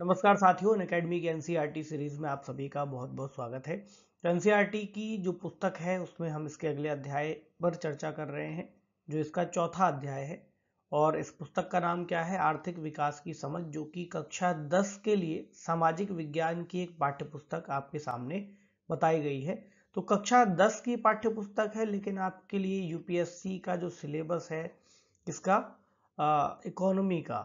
नमस्कार साथियों अकेडमी की एनसीईआरटी सीरीज e में आप सभी का बहुत बहुत स्वागत है तो एनसीईआरटी e की जो पुस्तक है उसमें हम इसके अगले अध्याय पर चर्चा कर रहे हैं जो इसका चौथा अध्याय है और इस पुस्तक का नाम क्या है आर्थिक विकास की समझ जो कि कक्षा दस के लिए सामाजिक विज्ञान की एक पाठ्य पुस्तक आपके सामने बताई गई है तो कक्षा दस की पाठ्य पुस्तक है लेकिन आपके लिए यूपीएससी का जो सिलेबस है इसका इकोनॉमी का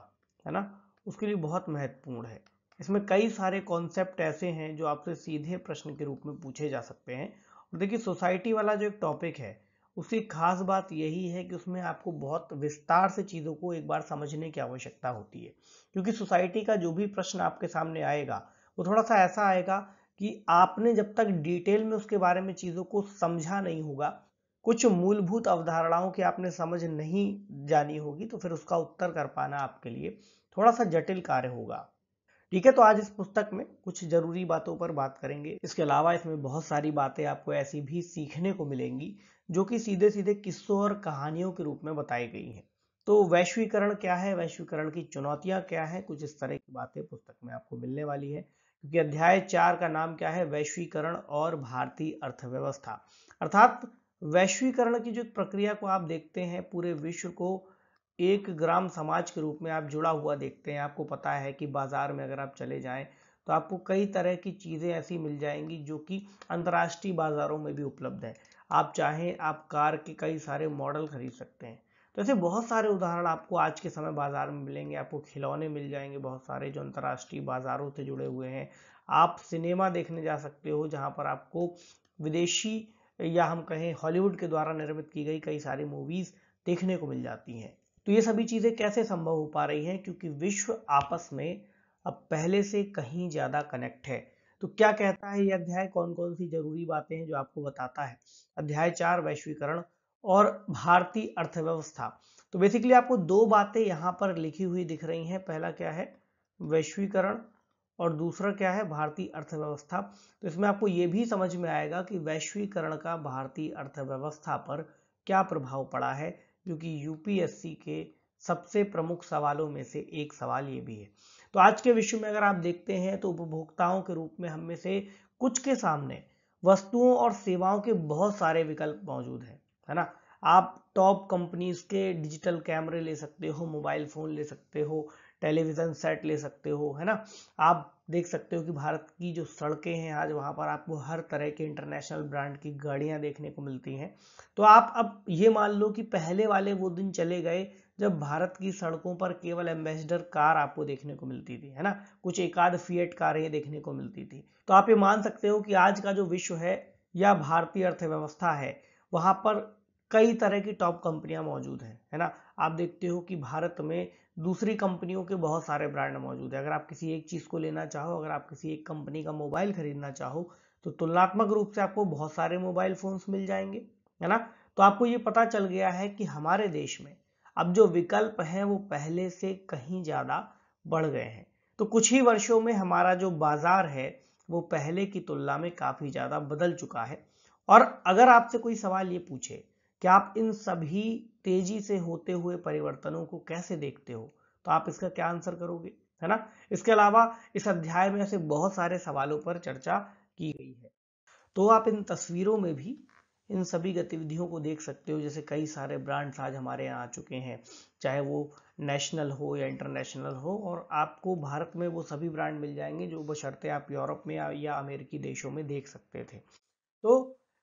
है ना उसके लिए बहुत महत्वपूर्ण है इसमें कई सारे कॉन्सेप्ट ऐसे हैं जो आपसे सीधे प्रश्न के रूप में पूछे जा सकते हैं और देखिए सोसाइटी वाला जो एक टॉपिक है उसकी खास बात यही है कि उसमें आपको बहुत विस्तार से चीज़ों को एक बार समझने की आवश्यकता होती है क्योंकि सोसाइटी का जो भी प्रश्न आपके सामने आएगा वो थोड़ा सा ऐसा आएगा कि आपने जब तक डिटेल में उसके बारे में चीज़ों को समझा नहीं होगा कुछ मूलभूत अवधारणाओं की आपने समझ नहीं जानी होगी तो फिर उसका उत्तर कर पाना आपके लिए थोड़ा सा जटिल कार्य होगा ठीक है तो आज इस पुस्तक में कुछ जरूरी बातों पर बात करेंगे इसके अलावा इसमें बहुत सारी बातें आपको ऐसी भी सीखने को मिलेंगी जो कि सीधे सीधे किस्सों और कहानियों के रूप में बताई गई हैं तो वैश्वीकरण क्या है वैश्वीकरण की चुनौतियां क्या है कुछ इस तरह की बातें पुस्तक में आपको मिलने वाली है क्योंकि अध्याय चार का नाम क्या है वैश्वीकरण और भारतीय अर्थव्यवस्था अर्थात वैश्वीकरण की जो प्रक्रिया को आप देखते हैं पूरे विश्व को एक ग्राम समाज के रूप में आप जुड़ा हुआ देखते हैं आपको पता है कि बाज़ार में अगर आप चले जाएं तो आपको कई तरह की चीज़ें ऐसी मिल जाएंगी जो कि अंतर्राष्ट्रीय बाज़ारों में भी उपलब्ध है आप चाहें आप कार के कई सारे मॉडल खरीद सकते हैं तो ऐसे बहुत सारे उदाहरण आपको आज के समय बाज़ार में मिलेंगे आपको खिलौने मिल जाएंगे बहुत सारे जो अंतर्राष्ट्रीय बाज़ारों से जुड़े हुए हैं आप सिनेमा देखने जा सकते हो जहाँ पर आपको विदेशी या हम कहें हॉलीवुड के द्वारा निर्मित की गई कई सारी मूवीज़ देखने को मिल जाती हैं तो ये सभी चीज़ें कैसे संभव हो पा रही हैं क्योंकि विश्व आपस में अब पहले से कहीं ज़्यादा कनेक्ट है तो क्या कहता है ये अध्याय कौन कौन सी जरूरी बातें हैं जो आपको बताता है अध्याय चार वैश्वीकरण और भारतीय अर्थव्यवस्था तो बेसिकली आपको दो बातें यहाँ पर लिखी हुई दिख रही हैं पहला क्या है वैश्वीकरण और दूसरा क्या है भारतीय अर्थव्यवस्था तो इसमें आपको ये भी समझ में आएगा कि वैश्वीकरण का भारतीय अर्थव्यवस्था पर क्या प्रभाव पड़ा है जो कि यूपीएससी के सबसे प्रमुख सवालों में से एक सवाल ये भी है तो आज के विश्व में अगर आप देखते हैं तो उपभोक्ताओं के रूप में हम में से कुछ के सामने वस्तुओं और सेवाओं के बहुत सारे विकल्प मौजूद हैं है ना आप टॉप कंपनीज के डिजिटल कैमरे ले सकते हो मोबाइल फ़ोन ले सकते हो टेलीविज़न सेट ले सकते हो है ना आप देख सकते हो कि भारत की जो सड़कें हैं आज वहाँ पर आपको हर तरह के इंटरनेशनल ब्रांड की गाड़ियाँ देखने को मिलती हैं तो आप अब ये मान लो कि पहले वाले वो दिन चले गए जब भारत की सड़कों पर केवल एम्बेसडर कार आपको देखने को मिलती थी है ना कुछ एक आध फीएट कारें देखने को मिलती थी तो आप ये मान सकते हो कि आज का जो विश्व है या भारतीय अर्थव्यवस्था है वहाँ पर कई तरह की टॉप कंपनियाँ मौजूद हैं है ना आप देखते हो कि भारत में दूसरी कंपनियों के बहुत सारे ब्रांड मौजूद है अगर आप किसी एक चीज़ को लेना चाहो अगर आप किसी एक कंपनी का मोबाइल खरीदना चाहो तो तुलनात्मक रूप से आपको बहुत सारे मोबाइल फ़ोन्स मिल जाएंगे है ना तो आपको ये पता चल गया है कि हमारे देश में अब जो विकल्प हैं वो पहले से कहीं ज़्यादा बढ़ गए हैं तो कुछ ही वर्षों में हमारा जो बाज़ार है वो पहले की तुलना में काफ़ी ज़्यादा बदल चुका है और अगर आपसे कोई सवाल ये पूछे कि आप इन सभी तेजी से होते हुए परिवर्तनों को कैसे देखते हो तो आप इसका क्या आंसर करोगे है ना इसके अलावा इस अध्याय में ऐसे बहुत सारे सवालों पर चर्चा की गई है तो आप इन तस्वीरों में भी इन सभी गतिविधियों को देख सकते हो जैसे कई सारे ब्रांड्स आज हमारे यहाँ आ चुके हैं चाहे वो नेशनल हो या इंटरनेशनल हो और आपको भारत में वो सभी ब्रांड मिल जाएंगे जो बशर्ते आप यूरोप में या अमेरिकी देशों में देख सकते थे तो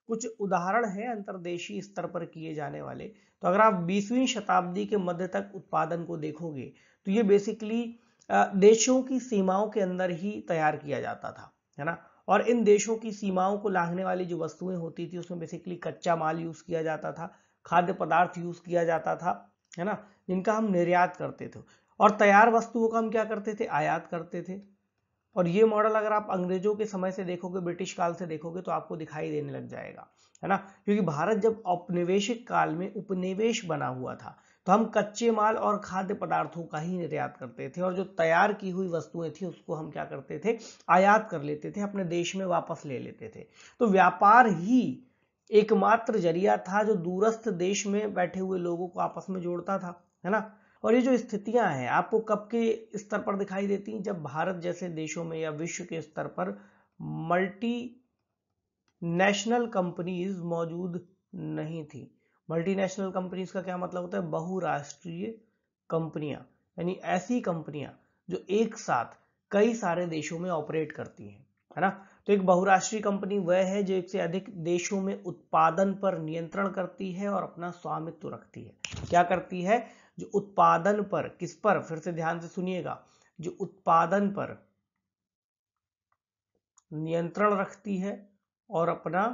कुछ उदाहरण है अंतर्देशीय स्तर पर किए जाने वाले तो अगर आप बीसवीं शताब्दी के मध्य तक उत्पादन को देखोगे तो ये बेसिकली देशों की सीमाओं के अंदर ही तैयार किया जाता था है ना और इन देशों की सीमाओं को लागने वाली जो वस्तुएं होती थी उसमें बेसिकली कच्चा माल यूज किया जाता था खाद्य पदार्थ यूज किया जाता था है ना जिनका हम निर्यात करते थे और तैयार वस्तुओं का हम क्या करते थे आयात करते थे और ये मॉडल अगर आप अंग्रेजों के समय से देखोगे ब्रिटिश काल से देखोगे तो आपको दिखाई देने लग जाएगा है ना क्योंकि भारत जब औपनिवेशिक काल में उपनिवेश बना हुआ था तो हम कच्चे माल और खाद्य पदार्थों का ही निर्यात करते थे और जो तैयार की हुई वस्तुएं थी उसको हम क्या करते थे आयात कर लेते थे अपने देश में वापस ले लेते थे तो व्यापार ही एकमात्र जरिया था जो दूरस्थ देश में बैठे हुए लोगों को आपस में जोड़ता था है ना और ये जो स्थितियां हैं आपको कब के स्तर पर दिखाई देती हैं जब भारत जैसे देशों में या विश्व के स्तर पर मल्टी नेशनल कंपनीज मौजूद नहीं थी मल्टीनेशनल कंपनीज का क्या मतलब होता है बहुराष्ट्रीय कंपनियां यानी ऐसी कंपनियां जो एक साथ कई सारे देशों में ऑपरेट करती हैं है ना तो एक बहुराष्ट्रीय कंपनी वह है जो एक से अधिक देशों में उत्पादन पर नियंत्रण करती है और अपना स्वामित्व रखती है क्या करती है जो उत्पादन पर किस पर फिर से ध्यान से सुनिएगा जो उत्पादन पर नियंत्रण रखती है और अपना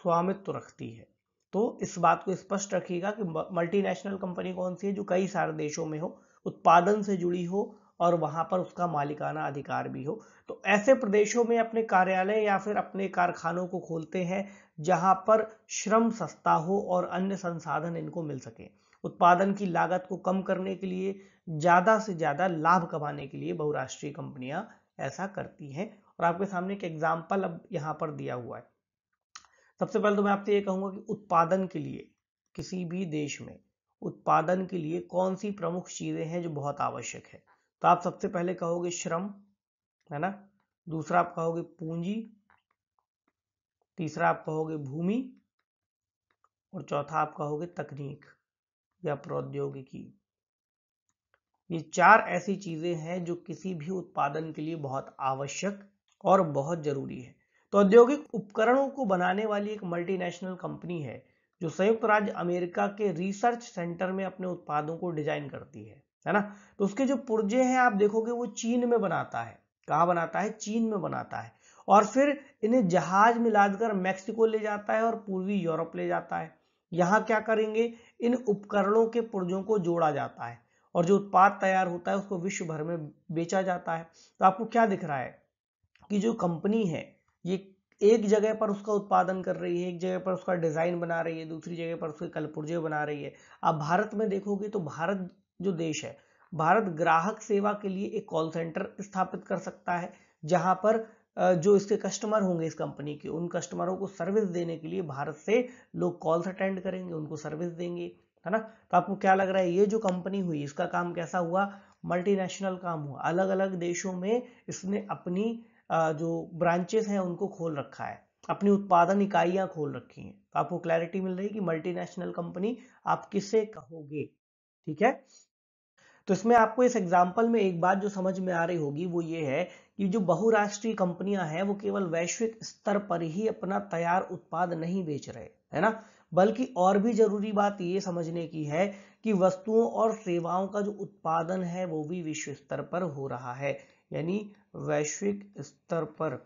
स्वामित्व रखती है तो इस बात को स्पष्ट रखिएगा कि मल्टीनेशनल कंपनी कौन सी है जो कई सारे देशों में हो उत्पादन से जुड़ी हो और वहां पर उसका मालिकाना अधिकार भी हो तो ऐसे प्रदेशों में अपने कार्यालय या फिर अपने कारखानों को खोलते हैं जहां पर श्रम सस्ता हो और अन्य संसाधन इनको मिल सके उत्पादन की लागत को कम करने के लिए ज़्यादा से ज़्यादा लाभ कमाने के लिए बहुराष्ट्रीय कंपनियां ऐसा करती हैं और आपके सामने एक एग्जाम्पल अब यहां पर दिया हुआ है सबसे पहले तो मैं आपसे ये कहूंगा कि उत्पादन के लिए किसी भी देश में उत्पादन के लिए कौन सी प्रमुख चीज़ें हैं जो बहुत आवश्यक है तो आप सबसे पहले कहोगे श्रम है ना दूसरा आप कहोगे पूंजी तीसरा आप कहोगे भूमि और चौथा आप कहोगे तकनीक या प्रौद्योगिकी ये चार ऐसी चीजें हैं जो किसी भी उत्पादन के लिए बहुत आवश्यक और बहुत जरूरी है तो औद्योगिक उपकरणों को बनाने वाली एक मल्टीनेशनल कंपनी है जो संयुक्त राज्य अमेरिका के रिसर्च सेंटर में अपने उत्पादों को डिजाइन करती है है ना तो उसके जो पुर्जे हैं आप देखोगे वो चीन में बनाता है कहा बनाता है चीन में बनाता है और फिर इन्हें जहाज में लादकर मैक्सिको ले जाता है और पूर्वी यूरोप ले जाता है यहाँ क्या करेंगे इन उपकरणों के पुर्जों को जोड़ा जाता है और जो उत्पाद तैयार होता है उसको विश्व भर में बेचा जाता है तो आपको क्या दिख रहा है कि जो कंपनी है ये एक जगह पर उसका उत्पादन कर रही है एक जगह पर उसका डिज़ाइन बना रही है दूसरी जगह पर उसके कलपुर्जे बना रही है आप भारत में देखोगे तो भारत जो देश है भारत ग्राहक सेवा के लिए एक कॉल सेंटर स्थापित कर सकता है जहां पर जो इसके कस्टमर होंगे इस कंपनी के उन कस्टमरों को सर्विस देने के लिए भारत से लोग कॉल्स अटेंड करेंगे उनको सर्विस देंगे है ना तो आपको क्या लग रहा है ये जो कंपनी हुई इसका काम कैसा हुआ मल्टीनेशनल काम हुआ अलग अलग देशों में इसने अपनी जो ब्रांचेस हैं उनको खोल रखा है अपनी उत्पादन इकाइयां खोल रखी हैं तो आपको क्लैरिटी मिल रही है कि मल्टीनेशनल कंपनी आप किसे कहोगे ठीक है तो इसमें आपको इस एग्जाम्पल में एक बात जो समझ में आ रही होगी वो ये है कि जो बहुराष्ट्रीय कंपनियां हैं वो केवल वैश्विक स्तर पर ही अपना तैयार उत्पाद नहीं बेच रहे है ना बल्कि और भी जरूरी बात ये समझने की है कि वस्तुओं और सेवाओं का जो उत्पादन है वो भी विश्व स्तर पर हो रहा है यानी वैश्विक स्तर पर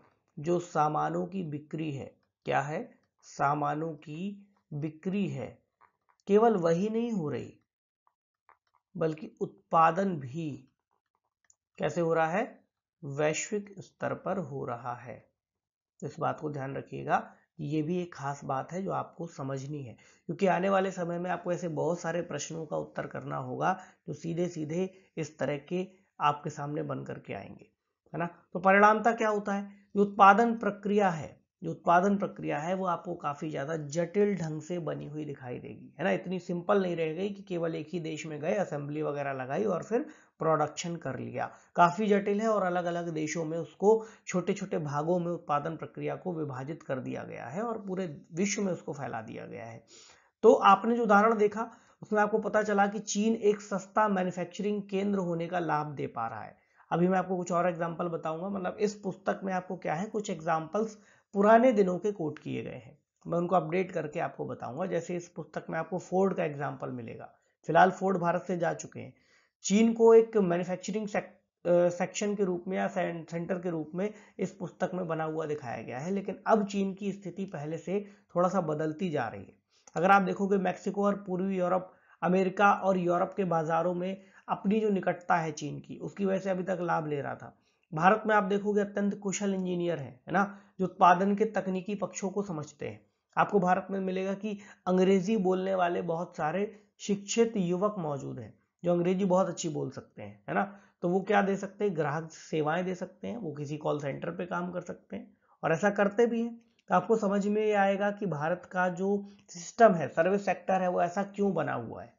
जो सामानों की बिक्री है क्या है सामानों की बिक्री है केवल वही नहीं हो रही बल्कि उत्पादन भी कैसे हो रहा है वैश्विक स्तर पर हो रहा है तो इस बात को ध्यान रखिएगा ये भी एक खास बात है जो आपको समझनी है क्योंकि आने वाले समय में आपको ऐसे बहुत सारे प्रश्नों का उत्तर करना होगा जो सीधे सीधे इस तरह के आपके सामने बन करके आएंगे है ना तो परिणामता क्या होता है जो उत्पादन प्रक्रिया है जो उत्पादन प्रक्रिया है वो आपको काफ़ी ज़्यादा जटिल ढंग से बनी हुई दिखाई देगी है ना इतनी सिंपल नहीं रह गई कि केवल एक ही देश में गए असेंबली वगैरह लगाई और फिर प्रोडक्शन कर लिया काफ़ी जटिल है और अलग अलग देशों में उसको छोटे छोटे भागों में उत्पादन प्रक्रिया को विभाजित कर दिया गया है और पूरे विश्व में उसको फैला दिया गया है तो आपने जो उदाहरण देखा उसमें आपको पता चला कि चीन एक सस्ता मैन्युफैक्चरिंग केंद्र होने का लाभ दे पा रहा है अभी मैं आपको कुछ और एग्जाम्पल बताऊंगा मतलब इस पुस्तक में आपको क्या है कुछ एग्जाम्पल्स पुराने दिनों के कोट किए गए हैं मैं उनको अपडेट करके आपको बताऊंगा जैसे इस पुस्तक में आपको फोर्ड का एग्जाम्पल मिलेगा फिलहाल फोर्ड भारत से जा चुके हैं चीन को एक मैन्युफैक्चरिंग सेक्शन के रूप में या सेंटर के रूप में इस पुस्तक में बना हुआ दिखाया गया है लेकिन अब चीन की स्थिति पहले से थोड़ा सा बदलती जा रही है अगर आप देखोगे मैक्सिको और पूर्वी यूरोप अमेरिका और यूरोप के बाजारों में अपनी जो निकटता है चीन की उसकी वजह से अभी तक लाभ ले रहा था भारत में आप देखोगे अत्यंत कुशल इंजीनियर है ना जो उत्पादन के तकनीकी पक्षों को समझते हैं आपको भारत में मिलेगा कि अंग्रेजी बोलने वाले बहुत सारे शिक्षित युवक मौजूद हैं जो अंग्रेजी बहुत अच्छी बोल सकते हैं है ना तो वो क्या दे सकते हैं ग्राहक सेवाएं दे सकते हैं वो किसी कॉल सेंटर पे काम कर सकते हैं और ऐसा करते भी हैं तो आपको समझ में ये आएगा कि भारत का जो सिस्टम है सर्विस सेक्टर है वो ऐसा क्यों बना हुआ है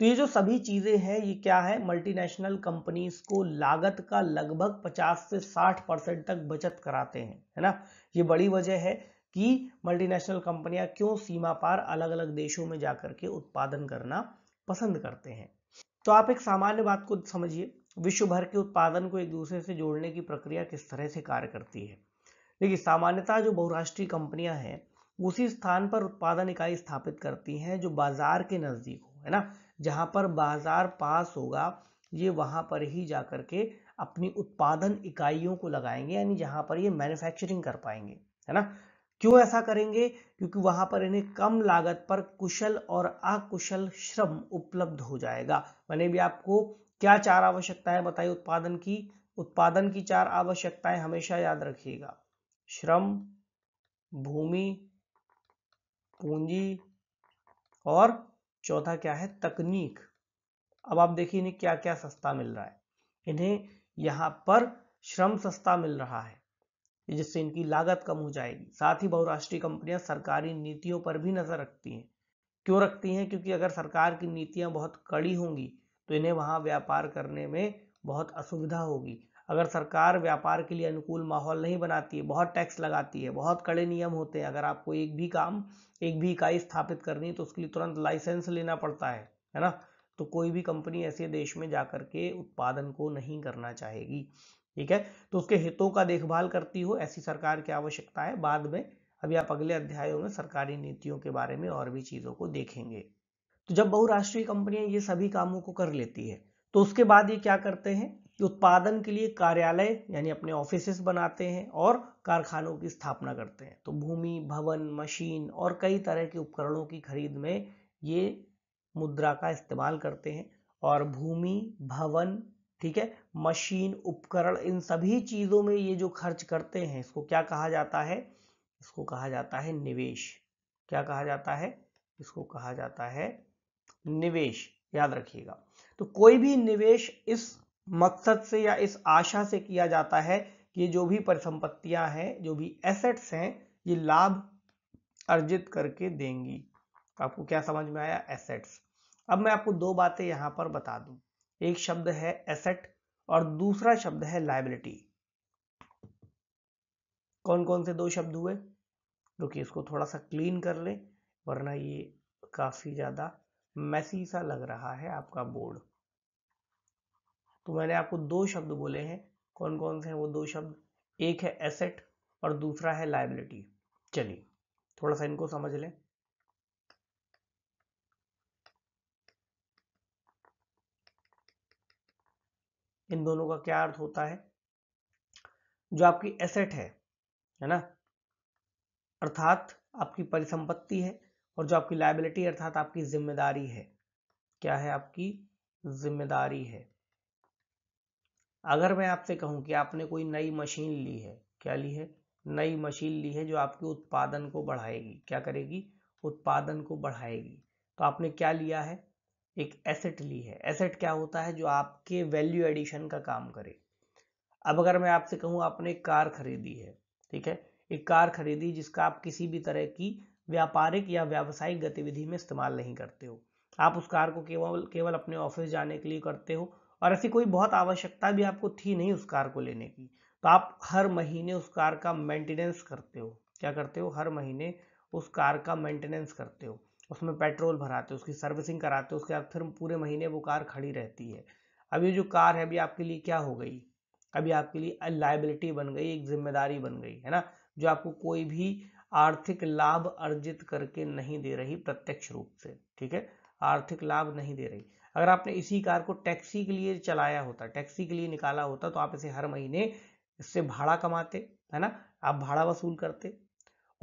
तो ये जो सभी चीज़ें हैं ये क्या है मल्टीनेशनल कंपनीज को लागत का लगभग 50 से 60 परसेंट तक बचत कराते हैं है ना ये बड़ी वजह है कि मल्टीनेशनल कंपनियां क्यों सीमा पार अलग अलग देशों में जाकर के उत्पादन करना पसंद करते हैं तो आप एक सामान्य बात को समझिए विश्व भर के उत्पादन को एक दूसरे से जोड़ने की प्रक्रिया किस तरह से कार्य करती है देखिए सामान्यतः जो बहुराष्ट्रीय कंपनियां हैं उसी स्थान पर उत्पादन इकाई स्थापित करती हैं जो बाजार के नज़दीक हो है ना जहाँ पर बाज़ार पास होगा ये वहाँ पर ही जा कर के अपनी उत्पादन इकाइयों को लगाएंगे यानी जहाँ पर ये मैन्युफैक्चरिंग कर पाएंगे है ना क्यों ऐसा करेंगे क्योंकि वहां पर इन्हें कम लागत पर कुशल और अकुशल श्रम उपलब्ध हो जाएगा मैंने भी आपको क्या चार आवश्यकताएं बताई उत्पादन की उत्पादन की चार आवश्यकताएं हमेशा याद रखिएगा श्रम भूमि पूंजी और चौथा क्या है तकनीक अब आप देखिए इन्हें क्या क्या सस्ता मिल रहा है इन्हें यहाँ पर श्रम सस्ता मिल रहा है जिससे इनकी लागत कम हो जाएगी साथ ही बहुराष्ट्रीय कंपनियां सरकारी नीतियों पर भी नजर रखती हैं क्यों रखती हैं क्योंकि अगर सरकार की नीतियां बहुत कड़ी होंगी तो इन्हें वहां व्यापार करने में बहुत असुविधा होगी अगर सरकार व्यापार के लिए अनुकूल माहौल नहीं बनाती है बहुत टैक्स लगाती है बहुत कड़े नियम होते हैं अगर आपको एक भी काम एक भी इकाई स्थापित करनी है तो उसके लिए तुरंत लाइसेंस लेना पड़ता है है ना तो कोई भी कंपनी ऐसे देश में जाकर के उत्पादन को नहीं करना चाहेगी ठीक है तो उसके हितों का देखभाल करती हो ऐसी सरकार की आवश्यकता है बाद में अभी आप अगले अध्यायों में सरकारी नीतियों के बारे में और भी चीज़ों को देखेंगे तो जब बहुराष्ट्रीय कंपनियां ये सभी कामों को कर लेती है तो उसके बाद ये क्या करते हैं उत्पादन के लिए कार्यालय यानी अपने ऑफिस बनाते हैं और कारखानों की स्थापना करते हैं तो भूमि भवन मशीन और कई तरह के उपकरणों की खरीद में ये मुद्रा का इस्तेमाल करते हैं और भूमि भवन ठीक है मशीन उपकरण इन सभी चीज़ों में ये जो खर्च करते हैं इसको क्या कहा जाता है इसको कहा जाता है निवेश क्या कहा जाता है इसको कहा जाता है निवेश याद रखिएगा तो कोई भी निवेश इस मकसद से या इस आशा से किया जाता है कि जो भी परिसंपत्तियां हैं जो भी एसेट्स हैं ये लाभ अर्जित करके देंगी तो आपको क्या समझ में आया एसेट्स अब मैं आपको दो बातें यहां पर बता दूं एक शब्द है एसेट और दूसरा शब्द है लाइबिलिटी कौन कौन से दो शब्द हुए रुकी इसको थोड़ा सा क्लीन कर ले वरना ये काफ़ी ज़्यादा मैसी सा लग रहा है आपका बोर्ड तो मैंने आपको दो शब्द बोले हैं कौन कौन से हैं वो दो शब्द एक है एसेट और दूसरा है लाइबिलिटी चलिए थोड़ा सा इनको समझ लें इन दोनों का क्या अर्थ होता है जो आपकी एसेट है है ना अर्थात आपकी परिसंपत्ति है और जो आपकी लाइबिलिटी अर्थात आपकी जिम्मेदारी है क्या है आपकी जिम्मेदारी है अगर मैं आपसे कहूँ कि आपने कोई नई मशीन ली है क्या ली है नई मशीन ली है जो आपके उत्पादन को बढ़ाएगी क्या करेगी उत्पादन को बढ़ाएगी तो आपने क्या लिया है एक एसेट ली है एसेट क्या होता है जो आपके वैल्यू एडिशन का काम करे अब अगर मैं आपसे कहूँ आपने एक कार खरीदी है ठीक है एक कार खरीदी जिसका आप किसी भी तरह की व्यापारिक या व्यावसायिक गतिविधि में इस्तेमाल नहीं करते हो आप उस कार को केवल केवल अपने ऑफिस जाने के लिए करते हो और ऐसी कोई बहुत आवश्यकता भी आपको थी नहीं उस कार को लेने की तो आप हर महीने उस कार का मेंटेनेंस करते हो क्या करते हो हर महीने उस कार का मेंटेनेंस करते हो उसमें पेट्रोल भराते हो उसकी सर्विसिंग कराते हो उसके बाद फिर पूरे महीने वो कार खड़ी रहती है अब ये जो कार है अभी आपके लिए क्या हो गई अभी आपके लिए लाइबिलिटी बन गई एक जिम्मेदारी बन गई है ना जो आपको कोई भी आर्थिक लाभ अर्जित करके नहीं दे रही प्रत्यक्ष रूप से ठीक है आर्थिक लाभ नहीं दे रही अगर आपने इसी कार को टैक्सी के लिए चलाया होता टैक्सी के लिए निकाला होता तो आप इसे हर महीने इससे भाड़ा कमाते है ना आप भाड़ा वसूल करते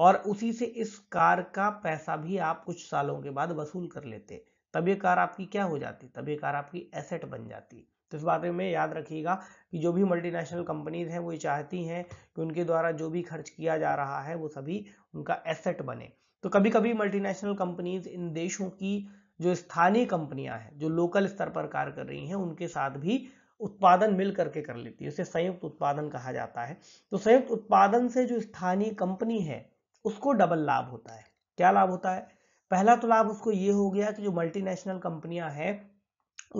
और उसी से इस कार का पैसा भी आप कुछ सालों के बाद वसूल कर लेते तब ये कार आपकी क्या हो जाती तब ये कार आपकी एसेट बन जाती तो इस बात में याद रखिएगा कि जो भी मल्टीनेशनल कंपनीज हैं वो ये चाहती हैं कि उनके द्वारा जो भी खर्च किया जा रहा है वो सभी उनका एसेट बने तो कभी कभी मल्टीनेशनल कंपनीज इन देशों की जो स्थानीय कंपनियां हैं जो लोकल स्तर पर कार्य कर रही हैं उनके साथ भी उत्पादन मिल करके कर लेती है उसे संयुक्त उत्पादन कहा जाता है तो संयुक्त उत्पादन से जो स्थानीय कंपनी है उसको डबल लाभ होता है क्या लाभ होता है पहला तो लाभ उसको ये हो गया कि जो मल्टीनेशनल कंपनियां हैं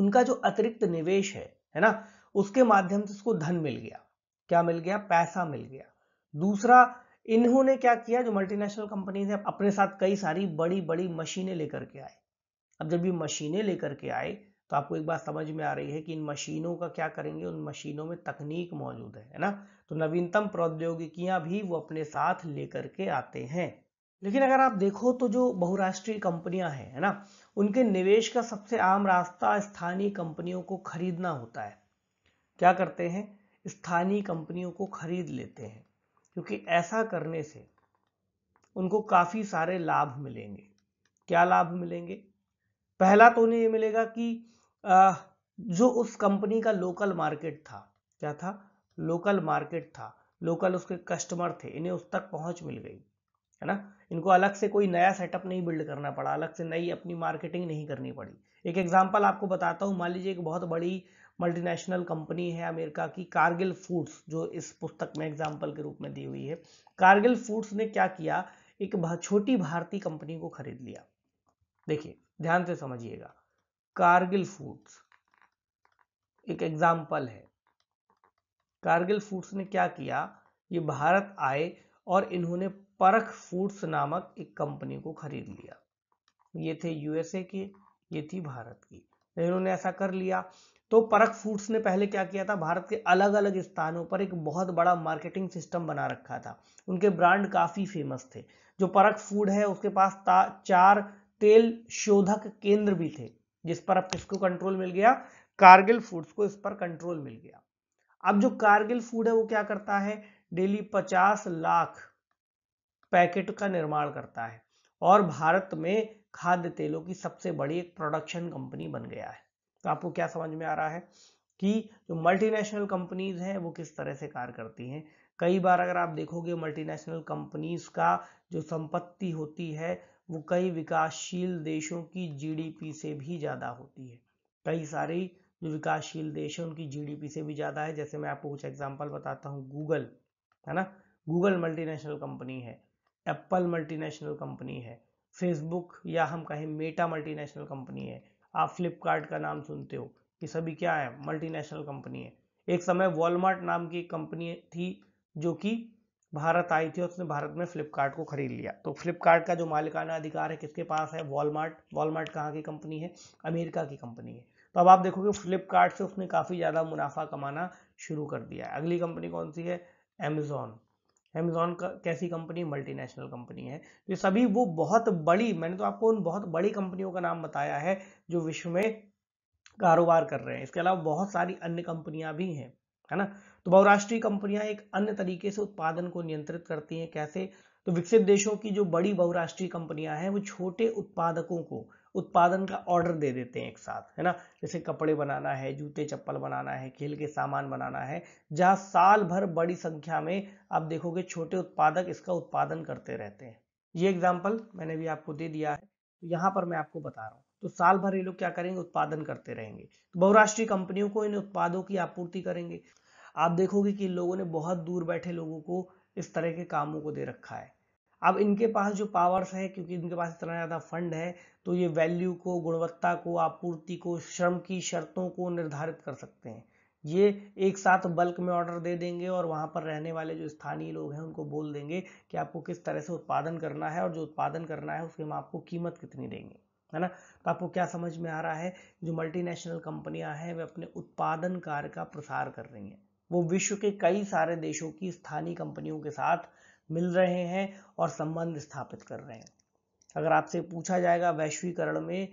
उनका जो अतिरिक्त निवेश है है ना उसके माध्यम से उसको धन मिल गया क्या मिल गया पैसा मिल गया दूसरा इन्होंने क्या किया जो मल्टीनेशनल कंपनीज है अपने साथ कई सारी बड़ी बड़ी मशीनें लेकर के आए अब जब ये मशीनें लेकर के आए तो आपको एक बात समझ में आ रही है कि इन मशीनों का क्या करेंगे उन मशीनों में तकनीक मौजूद है ना तो नवीनतम प्रौद्योगिकियां भी वो अपने साथ लेकर के आते हैं लेकिन अगर आप देखो तो जो बहुराष्ट्रीय कंपनियां हैं है ना उनके निवेश का सबसे आम रास्ता स्थानीय कंपनियों को खरीदना होता है क्या करते हैं स्थानीय कंपनियों को खरीद लेते हैं क्योंकि ऐसा करने से उनको काफ़ी सारे लाभ मिलेंगे क्या लाभ मिलेंगे पहला तो उन्हें ये मिलेगा कि जो उस कंपनी का लोकल मार्केट था क्या था लोकल मार्केट था लोकल उसके कस्टमर थे इन्हें उस तक पहुंच मिल गई है ना इनको अलग से कोई नया सेटअप नहीं बिल्ड करना पड़ा अलग से नई अपनी मार्केटिंग नहीं करनी पड़ी एक एग्जाम्पल आपको बताता हूँ मान लीजिए एक बहुत बड़ी मल्टीनेशनल कंपनी है अमेरिका की कारगिल फूड्स जो इस पुस्तक में एग्जाम्पल के रूप में दी हुई है कारगिल फूड्स ने क्या किया एक छोटी भारतीय कंपनी को खरीद लिया देखिए ध्यान से समझिएगा कारगिल फूड्स एक एग्जाम्पल है कारगिल फूड्स ने क्या किया ये भारत आए और इन्होंने परख फूड्स नामक एक कंपनी को खरीद लिया ये थे यूएसए के ये थी भारत की इन्होंने ऐसा कर लिया तो परख फूड्स ने पहले क्या किया था भारत के अलग अलग स्थानों पर एक बहुत बड़ा मार्केटिंग सिस्टम बना रखा था उनके ब्रांड काफ़ी फेमस थे जो परख फूड है उसके पास चार तेल शोधक केंद्र भी थे जिस पर अब किसको कंट्रोल मिल गया कारगिल फूड्स को इस पर कंट्रोल मिल गया अब जो कारगिल फूड है वो क्या करता है डेली 50 लाख पैकेट का निर्माण करता है और भारत में खाद्य तेलों की सबसे बड़ी एक प्रोडक्शन कंपनी बन गया है तो आपको क्या समझ में आ रहा है कि जो मल्टीनेशनल कंपनीज हैं वो किस तरह से कार्य करती हैं कई बार अगर आप देखोगे मल्टीनेशनल कंपनीज का जो संपत्ति होती है वो कई विकासशील देशों की जीडीपी से भी ज़्यादा होती है कई सारी जो विकासशील देश हैं उनकी जीडीपी से भी ज़्यादा है जैसे मैं आपको कुछ एग्जाम्पल बताता हूँ गूगल है ना गूगल मल्टीनेशनल कंपनी है एप्पल मल्टीनेशनल कंपनी है फेसबुक या हम कहें मेटा मल्टीनेशनल कंपनी है आप फ्लिपकार्ट का नाम सुनते हो ये सभी क्या है मल्टीनेशनल कंपनी है एक समय वॉलमार्ट नाम की कंपनी थी जो कि भारत आई थी उसने भारत में फ्लिपकार्ट को खरीद लिया तो फ्लिपकार्ट का जो मालिकाना अधिकार है किसके पास है वॉलमार्ट वॉलमार्ट कहाँ की कंपनी है अमेरिका की कंपनी है तो अब आप देखोगे फ्लिपकार्ट से उसने काफ़ी ज़्यादा मुनाफा कमाना शुरू कर दिया है अगली कंपनी कौन सी है अमेजोन अमेजोन का कैसी कंपनी मल्टीनेशनल कंपनी है तो ये सभी वो बहुत बड़ी मैंने तो आपको उन बहुत बड़ी कंपनियों का नाम बताया है जो विश्व में कारोबार कर रहे हैं इसके अलावा बहुत सारी अन्य कंपनियां भी हैं है ना तो बहुराष्ट्रीय कंपनियां एक अन्य तरीके से उत्पादन को नियंत्रित करती हैं कैसे तो विकसित देशों की जो बड़ी बहुराष्ट्रीय कंपनियां हैं वो छोटे उत्पादकों को उत्पादन का ऑर्डर दे देते हैं एक साथ है ना जैसे कपड़े बनाना है जूते चप्पल बनाना है खेल के सामान बनाना है जहां साल भर बड़ी संख्या में आप देखोगे छोटे उत्पादक इसका उत्पादन करते रहते हैं ये एग्जाम्पल मैंने भी आपको दे दिया है तो यहां पर मैं आपको बता रहा हूँ तो साल भर ये लोग क्या करेंगे उत्पादन करते रहेंगे तो बहुराष्ट्रीय कंपनियों को इन उत्पादों की आपूर्ति करेंगे आप देखोगे कि इन लोगों ने बहुत दूर बैठे लोगों को इस तरह के कामों को दे रखा है अब इनके पास जो पावर्स है क्योंकि इनके पास इतना ज़्यादा फंड है तो ये वैल्यू को गुणवत्ता को आपूर्ति को श्रम की शर्तों को निर्धारित कर सकते हैं ये एक साथ बल्क में ऑर्डर दे देंगे और वहाँ पर रहने वाले जो स्थानीय लोग हैं उनको बोल देंगे कि आपको किस तरह से उत्पादन करना है और जो उत्पादन करना है उसकी हम आपको कीमत कितनी देंगे है ना तो आपको क्या समझ में आ रहा है जो मल्टीनेशनल कंपनियां हैं वे अपने उत्पादन कार्य का प्रसार कर रही हैं वो विश्व के कई सारे देशों की स्थानीय कंपनियों के साथ मिल रहे हैं और संबंध स्थापित कर रहे हैं अगर आपसे पूछा जाएगा वैश्वीकरण में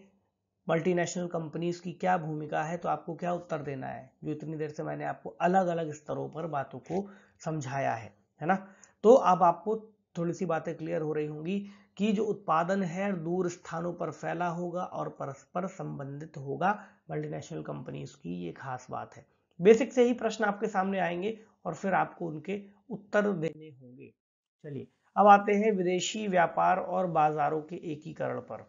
मल्टीनेशनल कंपनीज की क्या भूमिका है तो आपको क्या उत्तर देना है जो इतनी देर से मैंने आपको अलग अलग स्तरों पर बातों को समझाया है है ना तो अब आपको थोड़ी सी बातें क्लियर हो रही होंगी कि जो उत्पादन है दूर स्थानों पर फैला होगा और परस्पर संबंधित होगा मल्टीनेशनल कंपनीज की ये खास बात है बेसिक से ही प्रश्न आपके सामने आएंगे और फिर आपको उनके उत्तर देने होंगे चलिए अब आते हैं विदेशी व्यापार और बाजारों के एकीकरण पर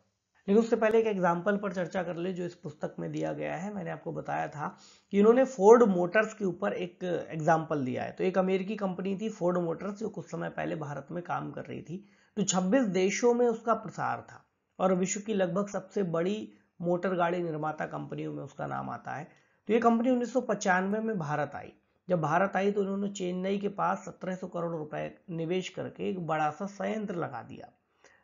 लेकिन उससे पहले एक एग्जाम्पल पर चर्चा कर ले जो इस पुस्तक में दिया गया है मैंने आपको बताया था कि इन्होंने फोर्ड मोटर्स के ऊपर एक एग्जाम्पल दिया है तो एक अमेरिकी कंपनी थी फोर्ड मोटर्स जो कुछ समय पहले भारत में काम कर रही थी तो 26 देशों में उसका प्रसार था और विश्व की लगभग सबसे बड़ी मोटर गाड़ी निर्माता कंपनियों में उसका नाम आता है तो ये कंपनी उन्नीस में भारत आई जब भारत आई तो उन्होंने चेन्नई के पास 1700 करोड़ रुपए निवेश करके एक बड़ा सा संयंत्र लगा दिया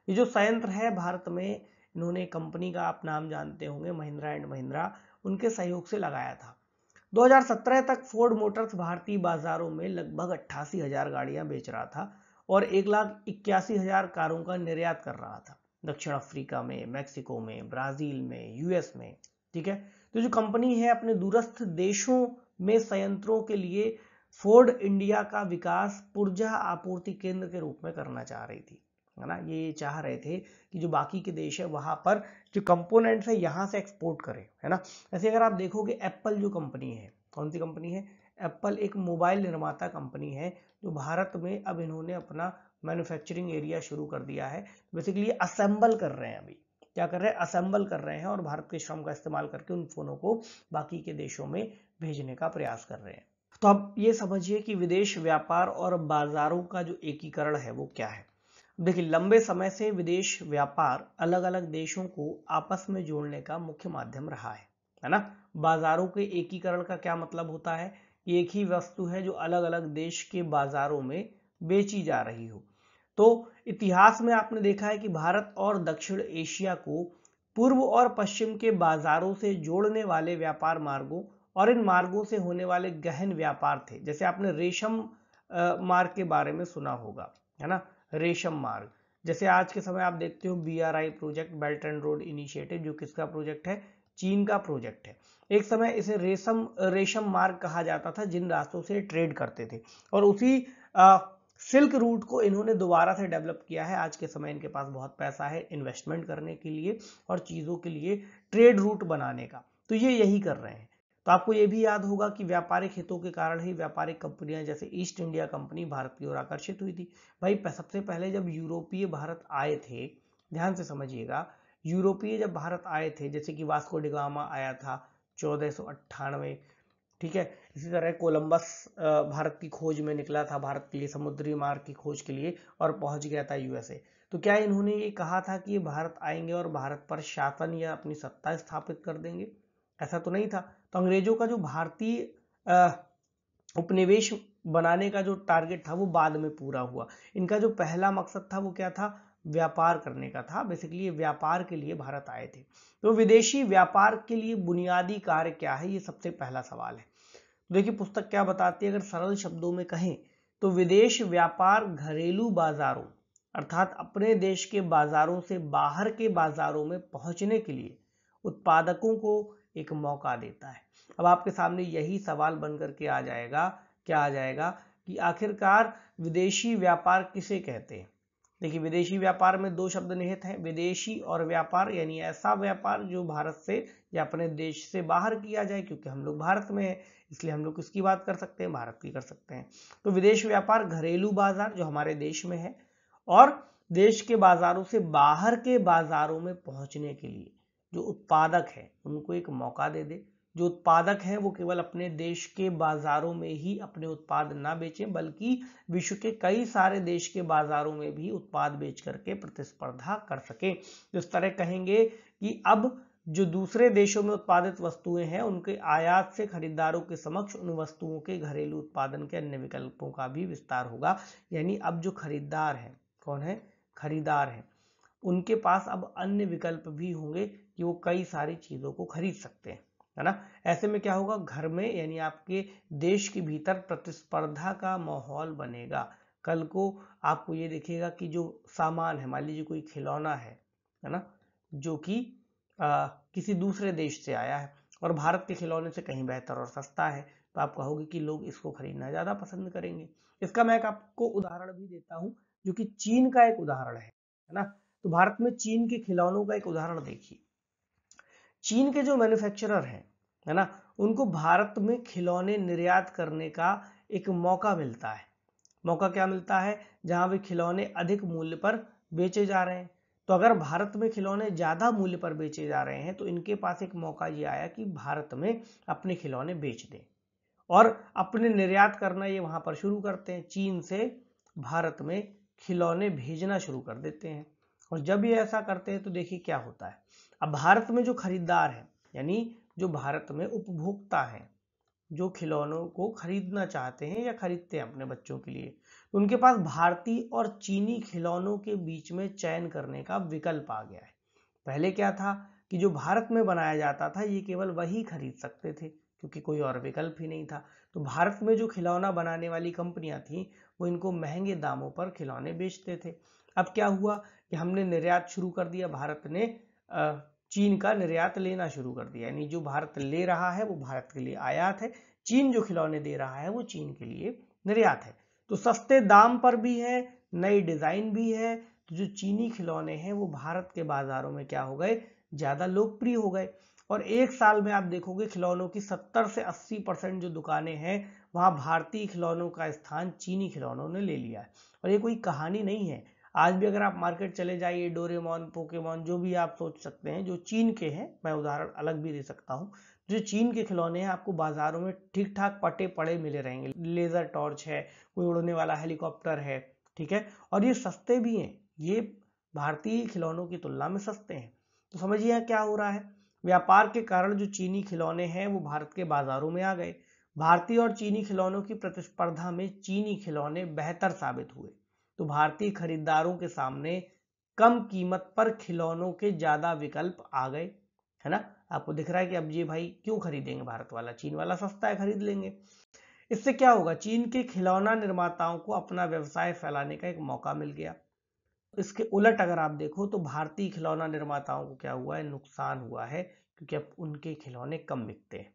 ये जो संयंत्र है भारत में इन्होंने कंपनी का आप नाम जानते होंगे महिंद्रा एंड महिंद्रा उनके सहयोग से लगाया था 2017 तक फोर्ड मोटर्स भारतीय बाजारों में लगभग अट्ठासी हजार गाड़ियां बेच रहा था और एक लाख इक्यासी हजार कारों का निर्यात कर रहा था दक्षिण अफ्रीका में मैक्सिको में ब्राजील में यूएस में ठीक है तो जो कंपनी है अपने दूरस्थ देशों में संयंत्रों के लिए फोर्ड इंडिया का विकास पुर्जा आपूर्ति केंद्र के रूप में करना चाह रही थी है ना ये चाह रहे थे कि जो बाकी के देश है वहाँ पर जो कंपोनेंट्स है यहाँ से एक्सपोर्ट करें है ना ऐसे अगर आप देखोगे एप्पल जो कंपनी है कौन सी कंपनी है एप्पल एक मोबाइल निर्माता कंपनी है जो भारत में अब इन्होंने अपना मैन्युफैक्चरिंग एरिया शुरू कर दिया है बेसिकली असेंबल कर रहे हैं अभी क्या कर रहे हैं असेंबल कर रहे हैं और भारत के श्रम का इस्तेमाल करके उन फोनों को बाकी के देशों में भेजने का प्रयास कर रहे हैं तो अब ये समझिए कि विदेश व्यापार और बाजारों का जो एकीकरण है वो क्या है देखिए लंबे समय से विदेश व्यापार अलग अलग देशों को आपस में जोड़ने का मुख्य माध्यम रहा है है ना बाजारों के एकीकरण का क्या मतलब होता है एक ही वस्तु है जो अलग अलग देश के बाजारों में बेची जा रही हो तो इतिहास में आपने देखा है कि भारत और दक्षिण एशिया को पूर्व और पश्चिम के बाजारों से जोड़ने वाले व्यापार मार्गों और इन मार्गों से होने वाले गहन व्यापार थे जैसे आपने रेशम मार्ग के बारे में सुना होगा है ना रेशम मार्ग जैसे आज के समय आप देखते हो BRI project belt and road initiative जो किसका प्रोजेक्ट है चीन का प्रोजेक्ट है एक समय इसे रेशम रेशम मार्ग कहा जाता था जिन रास्तों से ट्रेड करते थे और उसी सिल्क रूट को इन्होंने दोबारा से डेवलप किया है आज के समय इनके पास बहुत पैसा है इन्वेस्टमेंट करने के लिए और चीज़ों के लिए ट्रेड रूट बनाने का तो ये यही कर रहे हैं तो आपको ये भी याद होगा कि व्यापारिक हितों के कारण ही व्यापारिक कंपनियां जैसे ईस्ट इंडिया कंपनी भारत की ओर आकर्षित हुई थी भाई सबसे पहले जब यूरोपीय भारत आए थे ध्यान से समझिएगा यूरोपीय जब भारत आए थे जैसे कि वास्को डिगामा आया था चौदह ठीक है इसी तरह कोलंबस भारत की खोज में निकला था भारत के लिए समुद्री मार्ग की खोज के लिए और पहुंच गया था यूएसए तो क्या इन्होंने ये कहा था कि भारत आएंगे और भारत पर शासन या अपनी सत्ता स्थापित कर देंगे ऐसा तो नहीं था तो अंग्रेजों का जो भारतीय उपनिवेश बनाने का जो टारगेट था वो बाद में पूरा हुआ इनका जो पहला मकसद था वो क्या था व्यापार करने का था बेसिकली ये व्यापार के लिए भारत आए थे तो विदेशी व्यापार के लिए बुनियादी कार्य क्या है ये सबसे पहला सवाल है तो देखिए पुस्तक क्या बताती है अगर सरल शब्दों में कहें तो विदेश व्यापार घरेलू बाजारों अर्थात अपने देश के बाजारों से बाहर के बाजारों में पहुंचने के लिए उत्पादकों को एक मौका देता है अब आपके सामने यही सवाल बन करके आ जाएगा क्या आ जाएगा कि आखिरकार विदेशी व्यापार किसे कहते हैं देखिए विदेशी व्यापार में दो शब्द निहित हैं विदेशी और व्यापार यानी ऐसा व्यापार जो भारत से या अपने देश से बाहर किया जाए क्योंकि हम लोग भारत में हैं इसलिए हम लोग किसकी बात कर सकते हैं भारत की कर सकते हैं तो विदेश व्यापार घरेलू बाजार जो हमारे देश में है और देश के बाजारों से बाहर के बाजारों में पहुंचने के लिए जो उत्पादक है उनको एक मौका दे दे जो उत्पादक हैं वो केवल अपने देश के बाजारों में ही अपने उत्पाद ना बेचें बल्कि विश्व के कई सारे देश के बाजारों में भी उत्पाद बेच करके प्रतिस्पर्धा कर सकें इस तरह कहेंगे कि अब जो दूसरे देशों में उत्पादित वस्तुएं हैं उनके आयात से खरीदारों के समक्ष उन वस्तुओं के घरेलू उत्पादन के अन्य विकल्पों का भी विस्तार होगा यानी अब जो खरीदार हैं कौन है खरीदार हैं उनके पास अब अन्य विकल्प भी होंगे कि वो कई सारी चीज़ों को खरीद सकते हैं है ना ऐसे में क्या होगा घर में यानी आपके देश के भीतर प्रतिस्पर्धा का माहौल बनेगा कल को आपको ये देखेगा कि जो सामान है मान लीजिए कोई खिलौना है है ना जो कि किसी दूसरे देश से आया है और भारत के खिलौने से कहीं बेहतर और सस्ता है तो आप कहोगे कि लोग इसको खरीदना ज़्यादा पसंद करेंगे इसका मैं एक आपको उदाहरण भी देता हूँ जो कि चीन का एक उदाहरण है है ना तो भारत में चीन के खिलौनों का एक उदाहरण देखिए चीन के जो मैन्युफैक्चरर हैं है ना उनको भारत में खिलौने निर्यात करने का एक मौका मिलता है मौका क्या मिलता है जहां वे खिलौने अधिक मूल्य पर बेचे जा रहे हैं तो अगर भारत में खिलौने ज़्यादा मूल्य पर बेचे जा रहे हैं तो इनके पास एक मौका ये आया कि भारत में अपने खिलौने बेच दें और अपने निर्यात करना ये वहां पर शुरू करते हैं चीन से भारत में खिलौने भेजना शुरू कर देते हैं और जब ये ऐसा करते हैं तो देखिए क्या होता है अब भारत में जो खरीदार है यानी जो भारत में उपभोक्ता हैं जो खिलौनों को खरीदना चाहते हैं या खरीदते हैं अपने बच्चों के लिए तो उनके पास भारतीय और चीनी खिलौनों के बीच में चयन करने का विकल्प आ गया है पहले क्या था कि जो भारत में बनाया जाता था ये केवल वही खरीद सकते थे क्योंकि कोई और विकल्प ही नहीं था तो भारत में जो खिलौना बनाने वाली कंपनियां थी वो इनको महंगे दामों पर खिलौने बेचते थे अब क्या हुआ कि हमने निर्यात शुरू कर दिया भारत ने चीन का निर्यात लेना शुरू कर दिया यानी जो भारत ले रहा है वो भारत के लिए आयात है चीन जो खिलौने दे रहा है वो चीन के लिए निर्यात है तो सस्ते दाम पर भी है नई डिजाइन भी है तो जो चीनी खिलौने हैं वो भारत के बाजारों में क्या हो गए ज्यादा लोकप्रिय हो गए और एक साल में आप देखोगे खिलौनों की 70 से 80 परसेंट जो दुकानें हैं वहां भारतीय खिलौनों का स्थान चीनी खिलौनों ने ले लिया है और ये कोई कहानी नहीं है आज भी अगर आप मार्केट चले जाइए डोरेमोन पोकेमोन जो भी आप सोच सकते हैं जो चीन के हैं मैं उदाहरण अलग भी दे सकता हूँ जो चीन के खिलौने हैं आपको बाजारों में ठीक ठाक पटे पड़े मिले रहेंगे लेजर टॉर्च है कोई उड़ने वाला हेलीकॉप्टर है ठीक है और ये सस्ते भी हैं ये भारतीय खिलौनों की तुलना में सस्ते हैं तो समझिए क्या हो रहा है व्यापार के कारण जो चीनी खिलौने हैं वो भारत के बाजारों में आ गए भारतीय और चीनी खिलौनों की प्रतिस्पर्धा में चीनी खिलौने बेहतर साबित हुए तो भारतीय खरीदारों के सामने कम कीमत पर खिलौनों के ज़्यादा विकल्प आ गए है ना आपको दिख रहा है कि अब ये भाई क्यों खरीदेंगे भारत वाला चीन वाला सस्ता है खरीद लेंगे इससे क्या होगा चीन के खिलौना निर्माताओं को अपना व्यवसाय फैलाने का एक मौका मिल गया इसके उलट अगर आप देखो तो भारतीय खिलौना निर्माताओं को क्या हुआ है नुकसान हुआ है क्योंकि अब उनके खिलौने कम बिकते हैं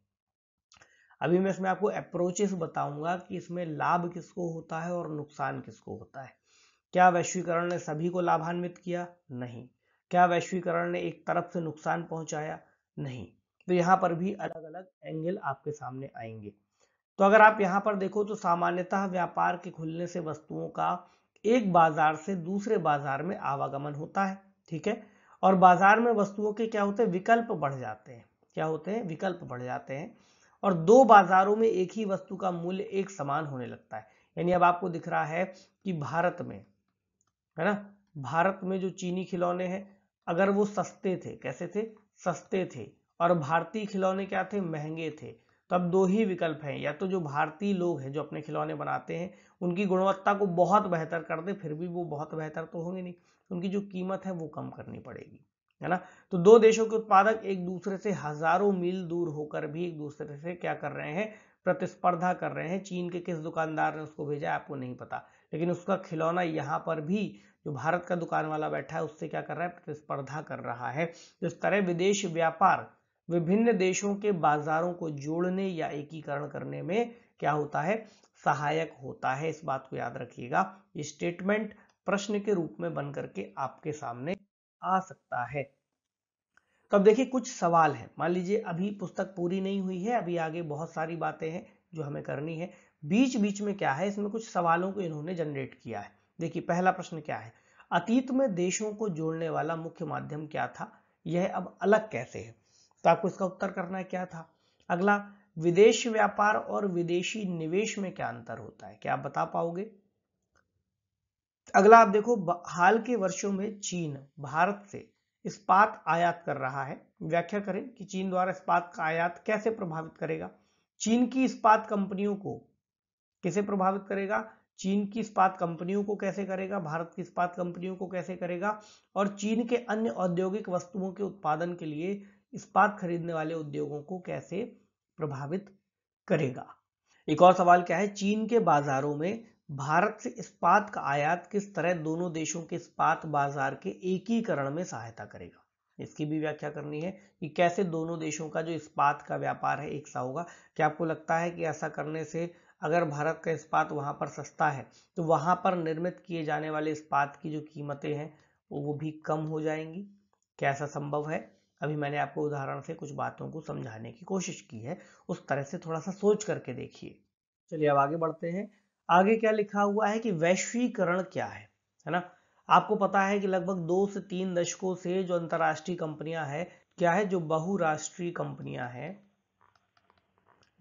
अभी मैं इसमें आपको अप्रोचेस बताऊंगा कि इसमें लाभ किसको होता है और नुकसान किसको होता है क्या वैश्वीकरण ने सभी को लाभान्वित किया नहीं क्या वैश्वीकरण ने एक तरफ से नुकसान पहुंचाया नहीं तो यहाँ पर भी अलग अलग एंगल आपके सामने आएंगे तो अगर आप यहाँ पर देखो तो सामान्यतः व्यापार के खुलने से वस्तुओं का एक बाजार से दूसरे बाजार में आवागमन होता है ठीक है और बाजार में वस्तुओं के क्या होते हैं विकल्प बढ़ जाते हैं क्या होते हैं विकल्प बढ़ जाते हैं और दो बाजारों में एक ही वस्तु का मूल्य एक समान होने लगता है यानी अब आपको दिख रहा है कि भारत में है ना भारत में जो चीनी खिलौने हैं अगर वो सस्ते थे कैसे थे सस्ते थे और भारतीय खिलौने क्या थे महंगे थे तो अब दो ही विकल्प हैं या तो जो भारतीय लोग हैं जो अपने खिलौने बनाते हैं उनकी गुणवत्ता को बहुत बेहतर कर दे फिर भी वो बहुत बेहतर तो होंगे नहीं उनकी जो कीमत है वो कम करनी पड़ेगी है ना तो दो देशों के उत्पादक एक दूसरे से हजारों मील दूर होकर भी एक दूसरे से क्या कर रहे हैं प्रतिस्पर्धा कर रहे हैं चीन के किस दुकानदार ने उसको भेजा आपको नहीं पता लेकिन उसका खिलौना यहाँ पर भी जो भारत का दुकान वाला बैठा है उससे क्या कर रहा है प्रतिस्पर्धा कर रहा है तो इस तरह विदेश व्यापार विभिन्न देशों के बाजारों को जोड़ने या एकीकरण करने में क्या होता है सहायक होता है इस बात को याद रखिएगा ये स्टेटमेंट प्रश्न के रूप में बन करके आपके सामने आ सकता है तो अब देखिए कुछ सवाल है मान लीजिए अभी पुस्तक पूरी नहीं हुई है अभी आगे बहुत सारी बातें हैं जो हमें करनी है बीच बीच में क्या है इसमें कुछ सवालों को इन्होंने जनरेट किया है देखिए पहला प्रश्न क्या है अतीत में देशों को जोड़ने वाला मुख्य माध्यम क्या था यह अब अलग कैसे है तो आपको इसका उत्तर करना है क्या था अगला विदेश व्यापार और विदेशी निवेश में क्या अंतर होता है क्या आप बता पाओगे अगला आप देखो हाल के वर्षों में चीन भारत से इस्पात आयात कर रहा है व्याख्या करें कि चीन द्वारा इस्पात का आयात कैसे प्रभावित करेगा चीन की इस्पात कंपनियों को किसे प्रभावित करेगा चीन की इस्पात कंपनियों को कैसे करेगा भारत की इस्पात कंपनियों को कैसे करेगा और चीन के अन्य औद्योगिक वस्तुओं के उत्पादन के लिए इस्पात खरीदने वाले उद्योगों को कैसे प्रभावित करेगा एक और सवाल क्या है चीन के बाजारों में भारत से इस्पात का आयात किस तरह दोनों देशों के इस्पात बाजार के एकीकरण में सहायता करेगा इसकी भी व्याख्या करनी है कि कैसे दोनों देशों का जो इस्पात का व्यापार है एक सा होगा क्या आपको लगता है कि ऐसा करने से अगर भारत का इस्पात वहाँ पर सस्ता है तो वहाँ पर निर्मित किए जाने वाले इस्पात की जो कीमतें हैं वो भी कम हो जाएंगी कैसा संभव है अभी मैंने आपको उदाहरण से कुछ बातों को समझाने की कोशिश की है उस तरह से थोड़ा सा सोच करके देखिए चलिए अब आगे बढ़ते हैं आगे क्या लिखा हुआ है कि वैश्वीकरण क्या है है ना आपको पता है कि लगभग दो से तीन दशकों से जो अंतर्राष्ट्रीय कंपनियां हैं क्या है जो बहुराष्ट्रीय कंपनियां हैं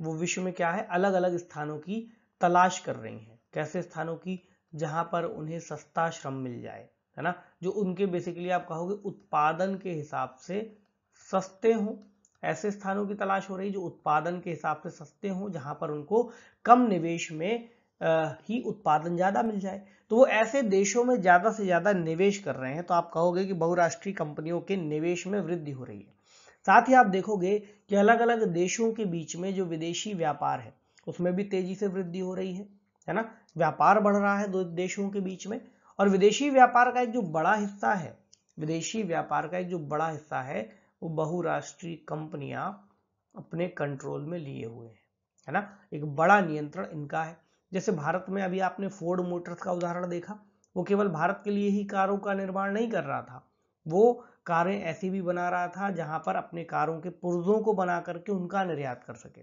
वो विश्व में क्या है अलग अलग स्थानों की तलाश कर रही हैं कैसे स्थानों की जहां पर उन्हें सस्ता श्रम मिल जाए है ना जो उनके बेसिकली आप कहोगे उत्पादन के हिसाब से सस्ते हों ऐसे स्थानों की तलाश हो रही जो उत्पादन के हिसाब से सस्ते हों जहां पर उनको कम निवेश में ही उत्पादन ज़्यादा मिल जाए तो वो ऐसे देशों में ज़्यादा से ज़्यादा निवेश कर रहे हैं तो आप कहोगे कि बहुराष्ट्रीय कंपनियों के निवेश में वृद्धि हो रही है साथ ही आप देखोगे कि अलग अलग देशों के बीच में जो विदेशी व्यापार है उसमें भी तेजी से वृद्धि हो रही है है ना व्यापार बढ़ रहा है दो देशों के बीच में और विदेशी व्यापार का एक जो बड़ा हिस्सा है विदेशी व्यापार का एक जो बड़ा हिस्सा है वो बहुराष्ट्रीय कंपनियां अपने कंट्रोल में लिए हुए हैं है ना एक बड़ा नियंत्रण इनका है जैसे भारत में अभी आपने फोर्ड मोटर्स का उदाहरण देखा वो केवल भारत के लिए ही कारों का निर्माण नहीं कर रहा था वो कारें ऐसी भी बना रहा था जहां पर अपने कारों के पुर्जों को बना करके उनका निर्यात कर सके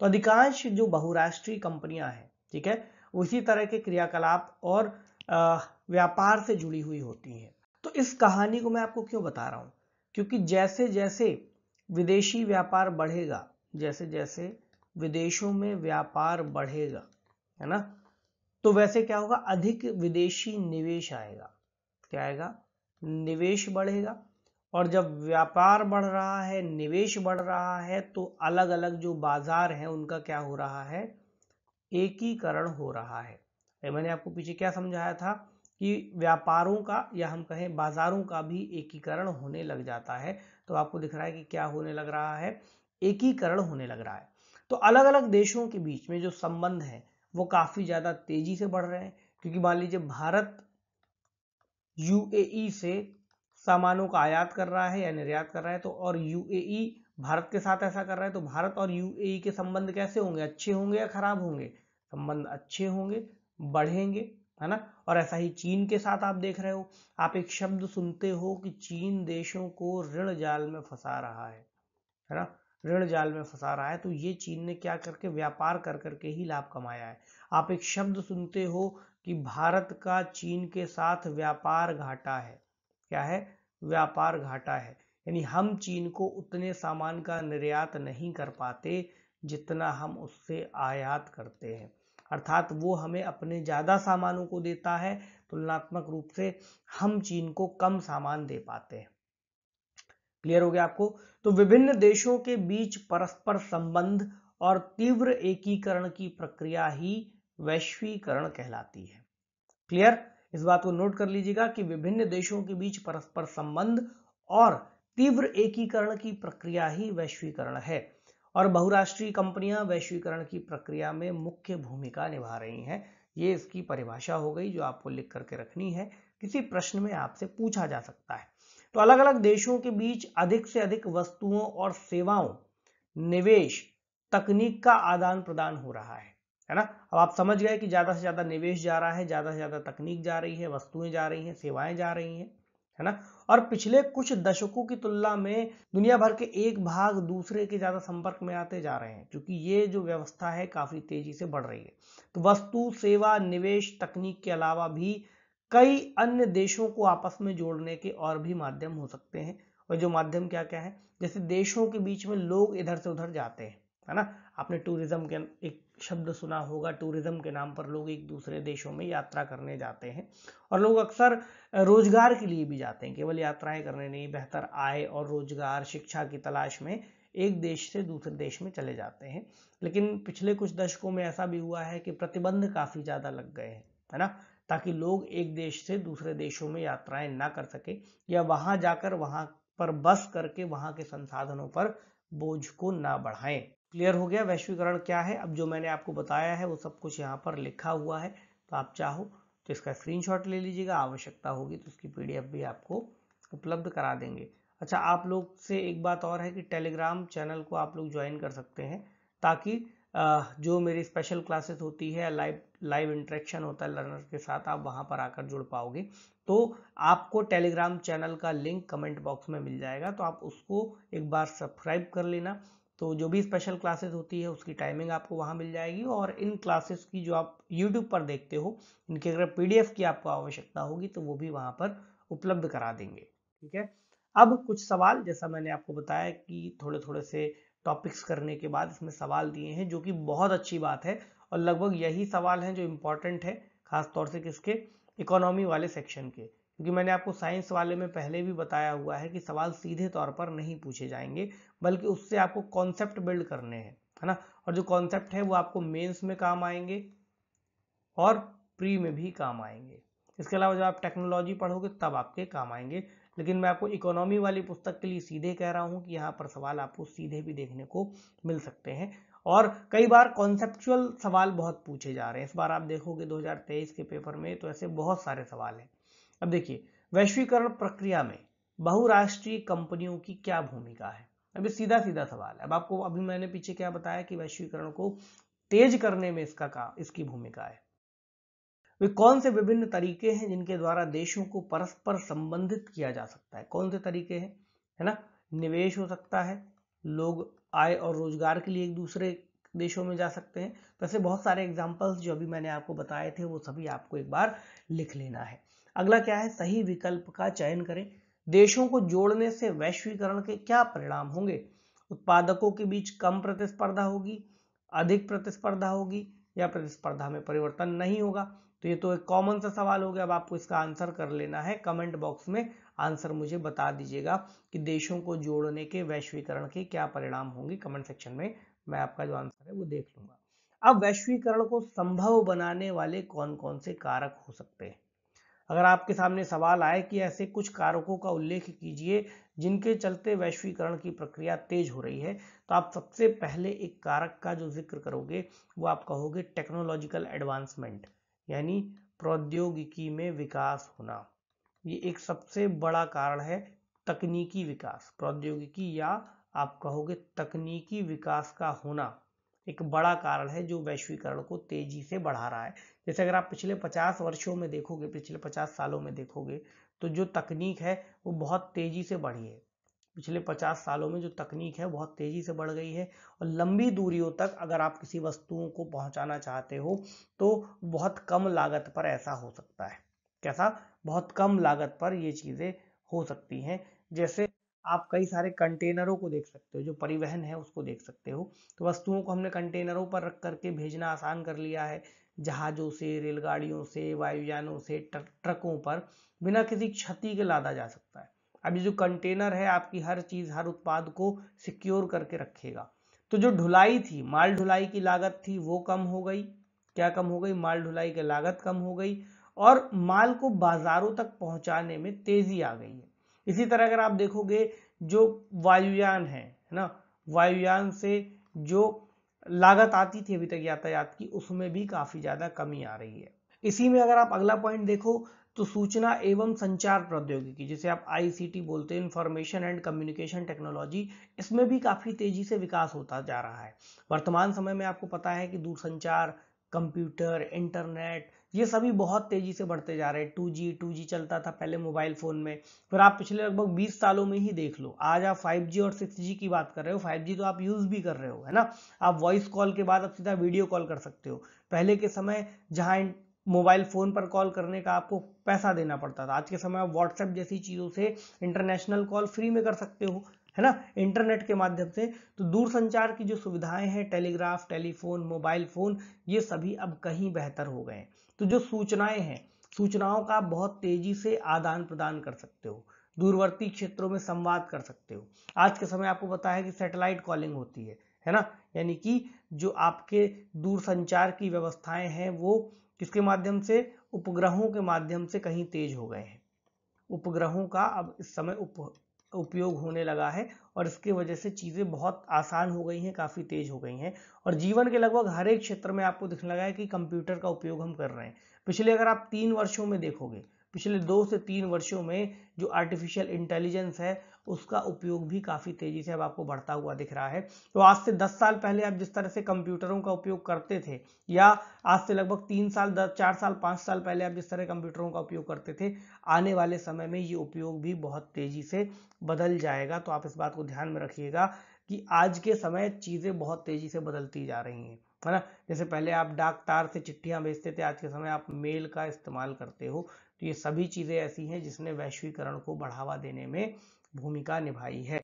तो अधिकांश जो बहुराष्ट्रीय कंपनियां हैं ठीक है उसी तरह के क्रियाकलाप और व्यापार से जुड़ी हुई होती हैं तो इस कहानी को मैं आपको क्यों बता रहा हूं क्योंकि जैसे जैसे विदेशी व्यापार बढ़ेगा जैसे जैसे विदेशों में व्यापार बढ़ेगा है ना तो वैसे क्या होगा अधिक विदेशी निवेश आएगा क्या आएगा निवेश बढ़ेगा और जब व्यापार बढ़ रहा है निवेश बढ़ रहा है तो अलग अलग जो बाजार हैं उनका क्या हो रहा है एकीकरण हो रहा है मैंने आपको पीछे क्या समझाया था कि व्यापारों का या हम कहें बाजारों का भी एकीकरण होने लग जाता है तो आपको दिख रहा है कि क्या होने लग रहा है एकीकरण होने लग रहा है तो अलग अलग देशों के बीच में जो संबंध है वो काफी ज्यादा तेजी से बढ़ रहे हैं क्योंकि मान लीजिए भारत यूएई से सामानों का आयात कर रहा है या निर्यात कर रहा है तो और यूएई भारत के साथ ऐसा कर रहा है तो भारत और यूएई के संबंध कैसे होंगे अच्छे होंगे या खराब होंगे संबंध अच्छे होंगे बढ़ेंगे है ना और ऐसा ही चीन के साथ आप देख रहे हो आप एक शब्द सुनते हो कि चीन देशों को ऋण जाल में फंसा रहा है है ना ऋण जाल में फंसा रहा है तो ये चीन ने क्या करके व्यापार कर करके ही लाभ कमाया है आप एक शब्द सुनते हो कि भारत का चीन के साथ व्यापार घाटा है क्या है व्यापार घाटा है यानी हम चीन को उतने सामान का निर्यात नहीं कर पाते जितना हम उससे आयात करते हैं अर्थात वो हमें अपने ज़्यादा सामानों को देता है तुलनात्मक रूप से हम चीन को कम सामान दे पाते हैं क्लियर हो गया आपको तो विभिन्न देशों के बीच परस्पर संबंध और तीव्र एकीकरण की प्रक्रिया ही वैश्वीकरण कहलाती है क्लियर इस बात को नोट कर लीजिएगा कि विभिन्न देशों के बीच परस्पर संबंध और तीव्र एकीकरण की प्रक्रिया ही वैश्वीकरण है और बहुराष्ट्रीय कंपनियां वैश्वीकरण की प्रक्रिया में मुख्य भूमिका निभा रही हैं ये इसकी परिभाषा हो गई जो आपको लिख करके रखनी है किसी प्रश्न में आपसे पूछा जा सकता है तो अलग अलग देशों के बीच अधिक से अधिक वस्तुओं और सेवाओं निवेश तकनीक का आदान प्रदान हो रहा है है ना अब आप समझ गए कि ज़्यादा से ज़्यादा निवेश जा रहा है ज़्यादा से ज़्यादा तकनीक जा रही है वस्तुएं जा रही हैं सेवाएं जा रही हैं है ना और पिछले कुछ दशकों की तुलना में दुनिया भर के एक भाग दूसरे के ज़्यादा संपर्क में आते जा रहे हैं क्योंकि ये जो व्यवस्था है काफ़ी तेज़ी से बढ़ रही है तो वस्तु सेवा निवेश तकनीक के अलावा भी कई अन्य देशों को आपस में जोड़ने के और भी माध्यम हो सकते हैं और जो माध्यम क्या क्या है जैसे देशों के बीच में लोग इधर से उधर जाते हैं है ना आपने टूरिज्म के एक शब्द सुना होगा टूरिज्म के नाम पर लोग एक दूसरे देशों में यात्रा करने जाते हैं और लोग अक्सर रोजगार के लिए भी जाते हैं केवल यात्राएं करने नहीं बेहतर आय और रोजगार शिक्षा की तलाश में एक देश से दूसरे देश में चले जाते हैं लेकिन पिछले कुछ दशकों में ऐसा भी हुआ है कि प्रतिबंध काफ़ी ज़्यादा लग गए हैं है ना ताकि लोग एक देश से दूसरे देशों में यात्राएं ना कर सके या वहां जाकर वहां पर बस करके वहां के संसाधनों पर बोझ को ना बढ़ाएं क्लियर हो गया वैश्वीकरण क्या है अब जो मैंने आपको बताया है वो सब कुछ यहाँ पर लिखा हुआ है तो आप चाहो तो इसका स्क्रीनशॉट ले लीजिएगा आवश्यकता होगी तो उसकी पीडीएफ भी आपको उपलब्ध करा देंगे अच्छा आप लोग से एक बात और है कि टेलीग्राम चैनल को आप लोग ज्वाइन कर सकते हैं ताकि जो मेरी स्पेशल क्लासेस होती है लाइव लाइव इंटरेक्शन होता है लर्नर के साथ आप वहाँ पर आकर जुड़ पाओगे तो आपको टेलीग्राम चैनल का लिंक कमेंट बॉक्स में मिल जाएगा तो आप उसको एक बार सब्सक्राइब कर लेना तो जो भी स्पेशल क्लासेस होती है उसकी टाइमिंग आपको वहाँ मिल जाएगी और इन क्लासेस की जो आप यूट्यूब पर देखते हो इनकी अगर पीडीएफ की आपको आवश्यकता होगी तो वो भी वहाँ पर उपलब्ध करा देंगे ठीक है अब कुछ सवाल जैसा मैंने आपको बताया कि थोड़े थोड़े से टॉपिक्स करने के बाद इसमें सवाल दिए हैं जो कि बहुत अच्छी बात है और लगभग यही सवाल हैं जो इम्पोर्टेंट है खासतौर से किसके इकोनॉमी वाले सेक्शन के क्योंकि मैंने आपको साइंस वाले में पहले भी बताया हुआ है कि सवाल सीधे तौर पर नहीं पूछे जाएंगे बल्कि उससे आपको कॉन्सेप्ट बिल्ड करने हैं है ना और जो कॉन्सेप्ट है वो आपको मेंस में काम आएंगे और प्री में भी काम आएंगे इसके अलावा जब आप टेक्नोलॉजी पढ़ोगे तब आपके काम आएंगे लेकिन मैं आपको इकोनॉमी वाली पुस्तक के लिए सीधे कह रहा हूँ कि यहाँ पर सवाल आपको सीधे भी देखने को मिल सकते हैं और कई बार कॉन्सेप्चुअल सवाल बहुत पूछे जा रहे हैं इस बार आप देखोगे 2023 के पेपर में तो ऐसे बहुत सारे सवाल हैं अब देखिए वैश्वीकरण प्रक्रिया में बहुराष्ट्रीय कंपनियों की क्या भूमिका है अब ये सीधा सीधा सवाल है अब आपको अभी मैंने पीछे क्या बताया कि वैश्वीकरण को तेज करने में इसका का इसकी भूमिका है वे कौन से विभिन्न तरीके हैं जिनके द्वारा देशों को परस्पर संबंधित किया जा सकता है कौन से तरीके हैं है ना निवेश हो सकता है लोग आय और रोजगार के लिए एक दूसरे देशों में जा सकते हैं वैसे बहुत सारे एग्जाम्पल्स जो अभी मैंने आपको बताए थे वो सभी आपको एक बार लिख लेना है अगला क्या है सही विकल्प का चयन करें देशों को जोड़ने से वैश्वीकरण के क्या परिणाम होंगे उत्पादकों के बीच कम प्रतिस्पर्धा होगी अधिक प्रतिस्पर्धा होगी या प्रतिस्पर्धा में परिवर्तन नहीं होगा तो ये तो एक कॉमन सा सवाल हो गया अब आपको इसका आंसर कर लेना है कमेंट बॉक्स में आंसर मुझे बता दीजिएगा कि देशों को जोड़ने के वैश्वीकरण के क्या परिणाम होंगे कमेंट सेक्शन में मैं आपका जो आंसर है वो देख लूंगा अब वैश्वीकरण को संभव बनाने वाले कौन कौन से कारक हो सकते हैं अगर आपके सामने सवाल आए कि ऐसे कुछ कारकों का उल्लेख कीजिए जिनके चलते वैश्वीकरण की प्रक्रिया तेज हो रही है तो आप सबसे पहले एक कारक का जो जिक्र करोगे वो आप कहोगे टेक्नोलॉजिकल एडवांसमेंट यानी प्रौद्योगिकी में विकास होना ये एक सबसे बड़ा कारण है तकनीकी विकास प्रौद्योगिकी या आप कहोगे तकनीकी विकास का होना एक बड़ा कारण है जो वैश्वीकरण को तेजी से बढ़ा रहा है जैसे अगर आप पिछले 50 वर्षों में देखोगे पिछले 50 सालों में देखोगे तो जो तकनीक है वो बहुत तेजी से बढ़ी है पिछले 50 सालों में जो तकनीक है बहुत तेजी से बढ़ गई है और लंबी दूरियों तक अगर आप किसी वस्तुओं को पहुंचाना चाहते हो तो बहुत कम लागत पर ऐसा हो सकता है कैसा बहुत कम लागत पर ये चीज़ें हो सकती हैं जैसे आप कई सारे कंटेनरों को देख सकते हो जो परिवहन है उसको देख सकते हो तो वस्तुओं को हमने कंटेनरों पर रख करके भेजना आसान कर लिया है जहाज़ों से रेलगाड़ियों से वायुयानों से ट्रकों पर बिना किसी क्षति के लादा जा सकता है अभी जो कंटेनर है आपकी हर चीज़ हर उत्पाद को सिक्योर करके रखेगा तो जो ढुलाई थी माल ढुलाई की लागत थी वो कम हो गई क्या कम हो गई माल ढुलाई की लागत कम हो गई और माल को बाज़ारों तक पहुंचाने में तेज़ी आ गई है इसी तरह अगर आप देखोगे जो वायुयान है है ना वायुयान से जो लागत आती थी अभी तक यातायात की उसमें भी काफ़ी ज़्यादा कमी आ रही है इसी में अगर आप अगला पॉइंट देखो तो सूचना एवं संचार प्रौद्योगिकी जिसे आप आईसीटी बोलते हैं इंफॉर्मेशन एंड कम्युनिकेशन टेक्नोलॉजी इसमें भी काफ़ी तेज़ी से विकास होता जा रहा है वर्तमान समय में आपको पता है कि दूरसंचार कंप्यूटर इंटरनेट ये सभी बहुत तेजी से बढ़ते जा रहे हैं टू जी टू जी चलता था पहले मोबाइल फ़ोन में फिर आप पिछले लगभग 20 सालों में ही देख लो आज आप 5G और 6G की बात कर रहे हो 5G तो आप यूज़ भी कर रहे हो है ना आप वॉइस कॉल के बाद आप सीधा वीडियो कॉल कर सकते हो पहले के समय जहाँ मोबाइल फ़ोन पर कॉल करने का आपको पैसा देना पड़ता था आज के समय आप व्हाट्सएप जैसी चीज़ों से इंटरनेशनल कॉल फ्री में कर सकते हो है ना इंटरनेट के माध्यम से तो दूर संचार की जो सुविधाएं हैं टेलीग्राफ टेलीफोन मोबाइल फ़ोन ये सभी अब कहीं बेहतर हो गए हैं तो जो सूचनाएं हैं सूचनाओं का बहुत तेजी से आदान प्रदान कर सकते हो दूरवर्ती क्षेत्रों में संवाद कर सकते हो आज के समय आपको बताया कि सैटेलाइट कॉलिंग होती है है ना यानी कि जो आपके दूर संचार की व्यवस्थाएं हैं वो किसके माध्यम से उपग्रहों के माध्यम से कहीं तेज हो गए हैं उपग्रहों का अब इस समय उप उपयोग होने लगा है और इसके वजह से चीज़ें बहुत आसान हो गई हैं काफ़ी तेज़ हो गई हैं और जीवन के लगभग हर एक क्षेत्र में आपको दिखने लगा है कि कंप्यूटर का उपयोग हम कर रहे हैं पिछले अगर आप तीन वर्षों में देखोगे पिछले दो से तीन वर्षों में जो आर्टिफिशियल इंटेलिजेंस है उसका उपयोग भी काफ़ी तेज़ी से अब आपको बढ़ता हुआ दिख रहा है तो आज से दस साल पहले आप जिस तरह से कंप्यूटरों का उपयोग करते थे या आज से लगभग तीन साल दस चार साल पाँच साल पहले आप जिस तरह कंप्यूटरों का उपयोग करते थे आने वाले समय में ये उपयोग भी बहुत तेज़ी से बदल जाएगा तो आप इस बात को ध्यान में रखिएगा कि आज के समय चीज़ें बहुत तेज़ी से बदलती जा रही हैं है ना जैसे पहले आप डाक तार से चिट्ठियां भेजते थे आज के समय आप मेल का इस्तेमाल करते हो तो ये सभी चीज़ें ऐसी हैं जिसने वैश्वीकरण को बढ़ावा देने में भूमिका निभाई है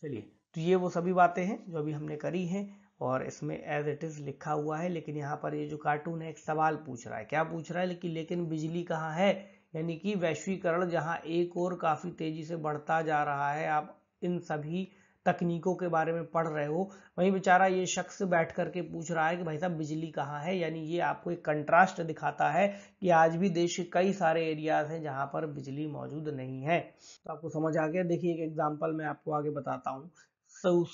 चलिए तो ये वो सभी बातें हैं जो अभी हमने करी हैं और इसमें एज इट इज़ लिखा हुआ है लेकिन यहाँ पर ये जो कार्टून है एक सवाल पूछ रहा है क्या पूछ रहा है लेकिन लेकिन बिजली कहाँ है यानी कि वैश्वीकरण जहाँ एक और काफ़ी तेज़ी से बढ़ता जा रहा है आप इन सभी तकनीकों के बारे में पढ़ रहे हो वहीं बेचारा ये शख्स बैठ करके पूछ रहा है कि भाई साहब बिजली कहाँ है यानी ये आपको एक कंट्रास्ट दिखाता है कि आज भी देश के कई सारे एरियाज हैं जहाँ पर बिजली मौजूद नहीं है तो आपको समझ आ गया देखिए एक एग्जाम्पल मैं आपको आगे बताता हूँ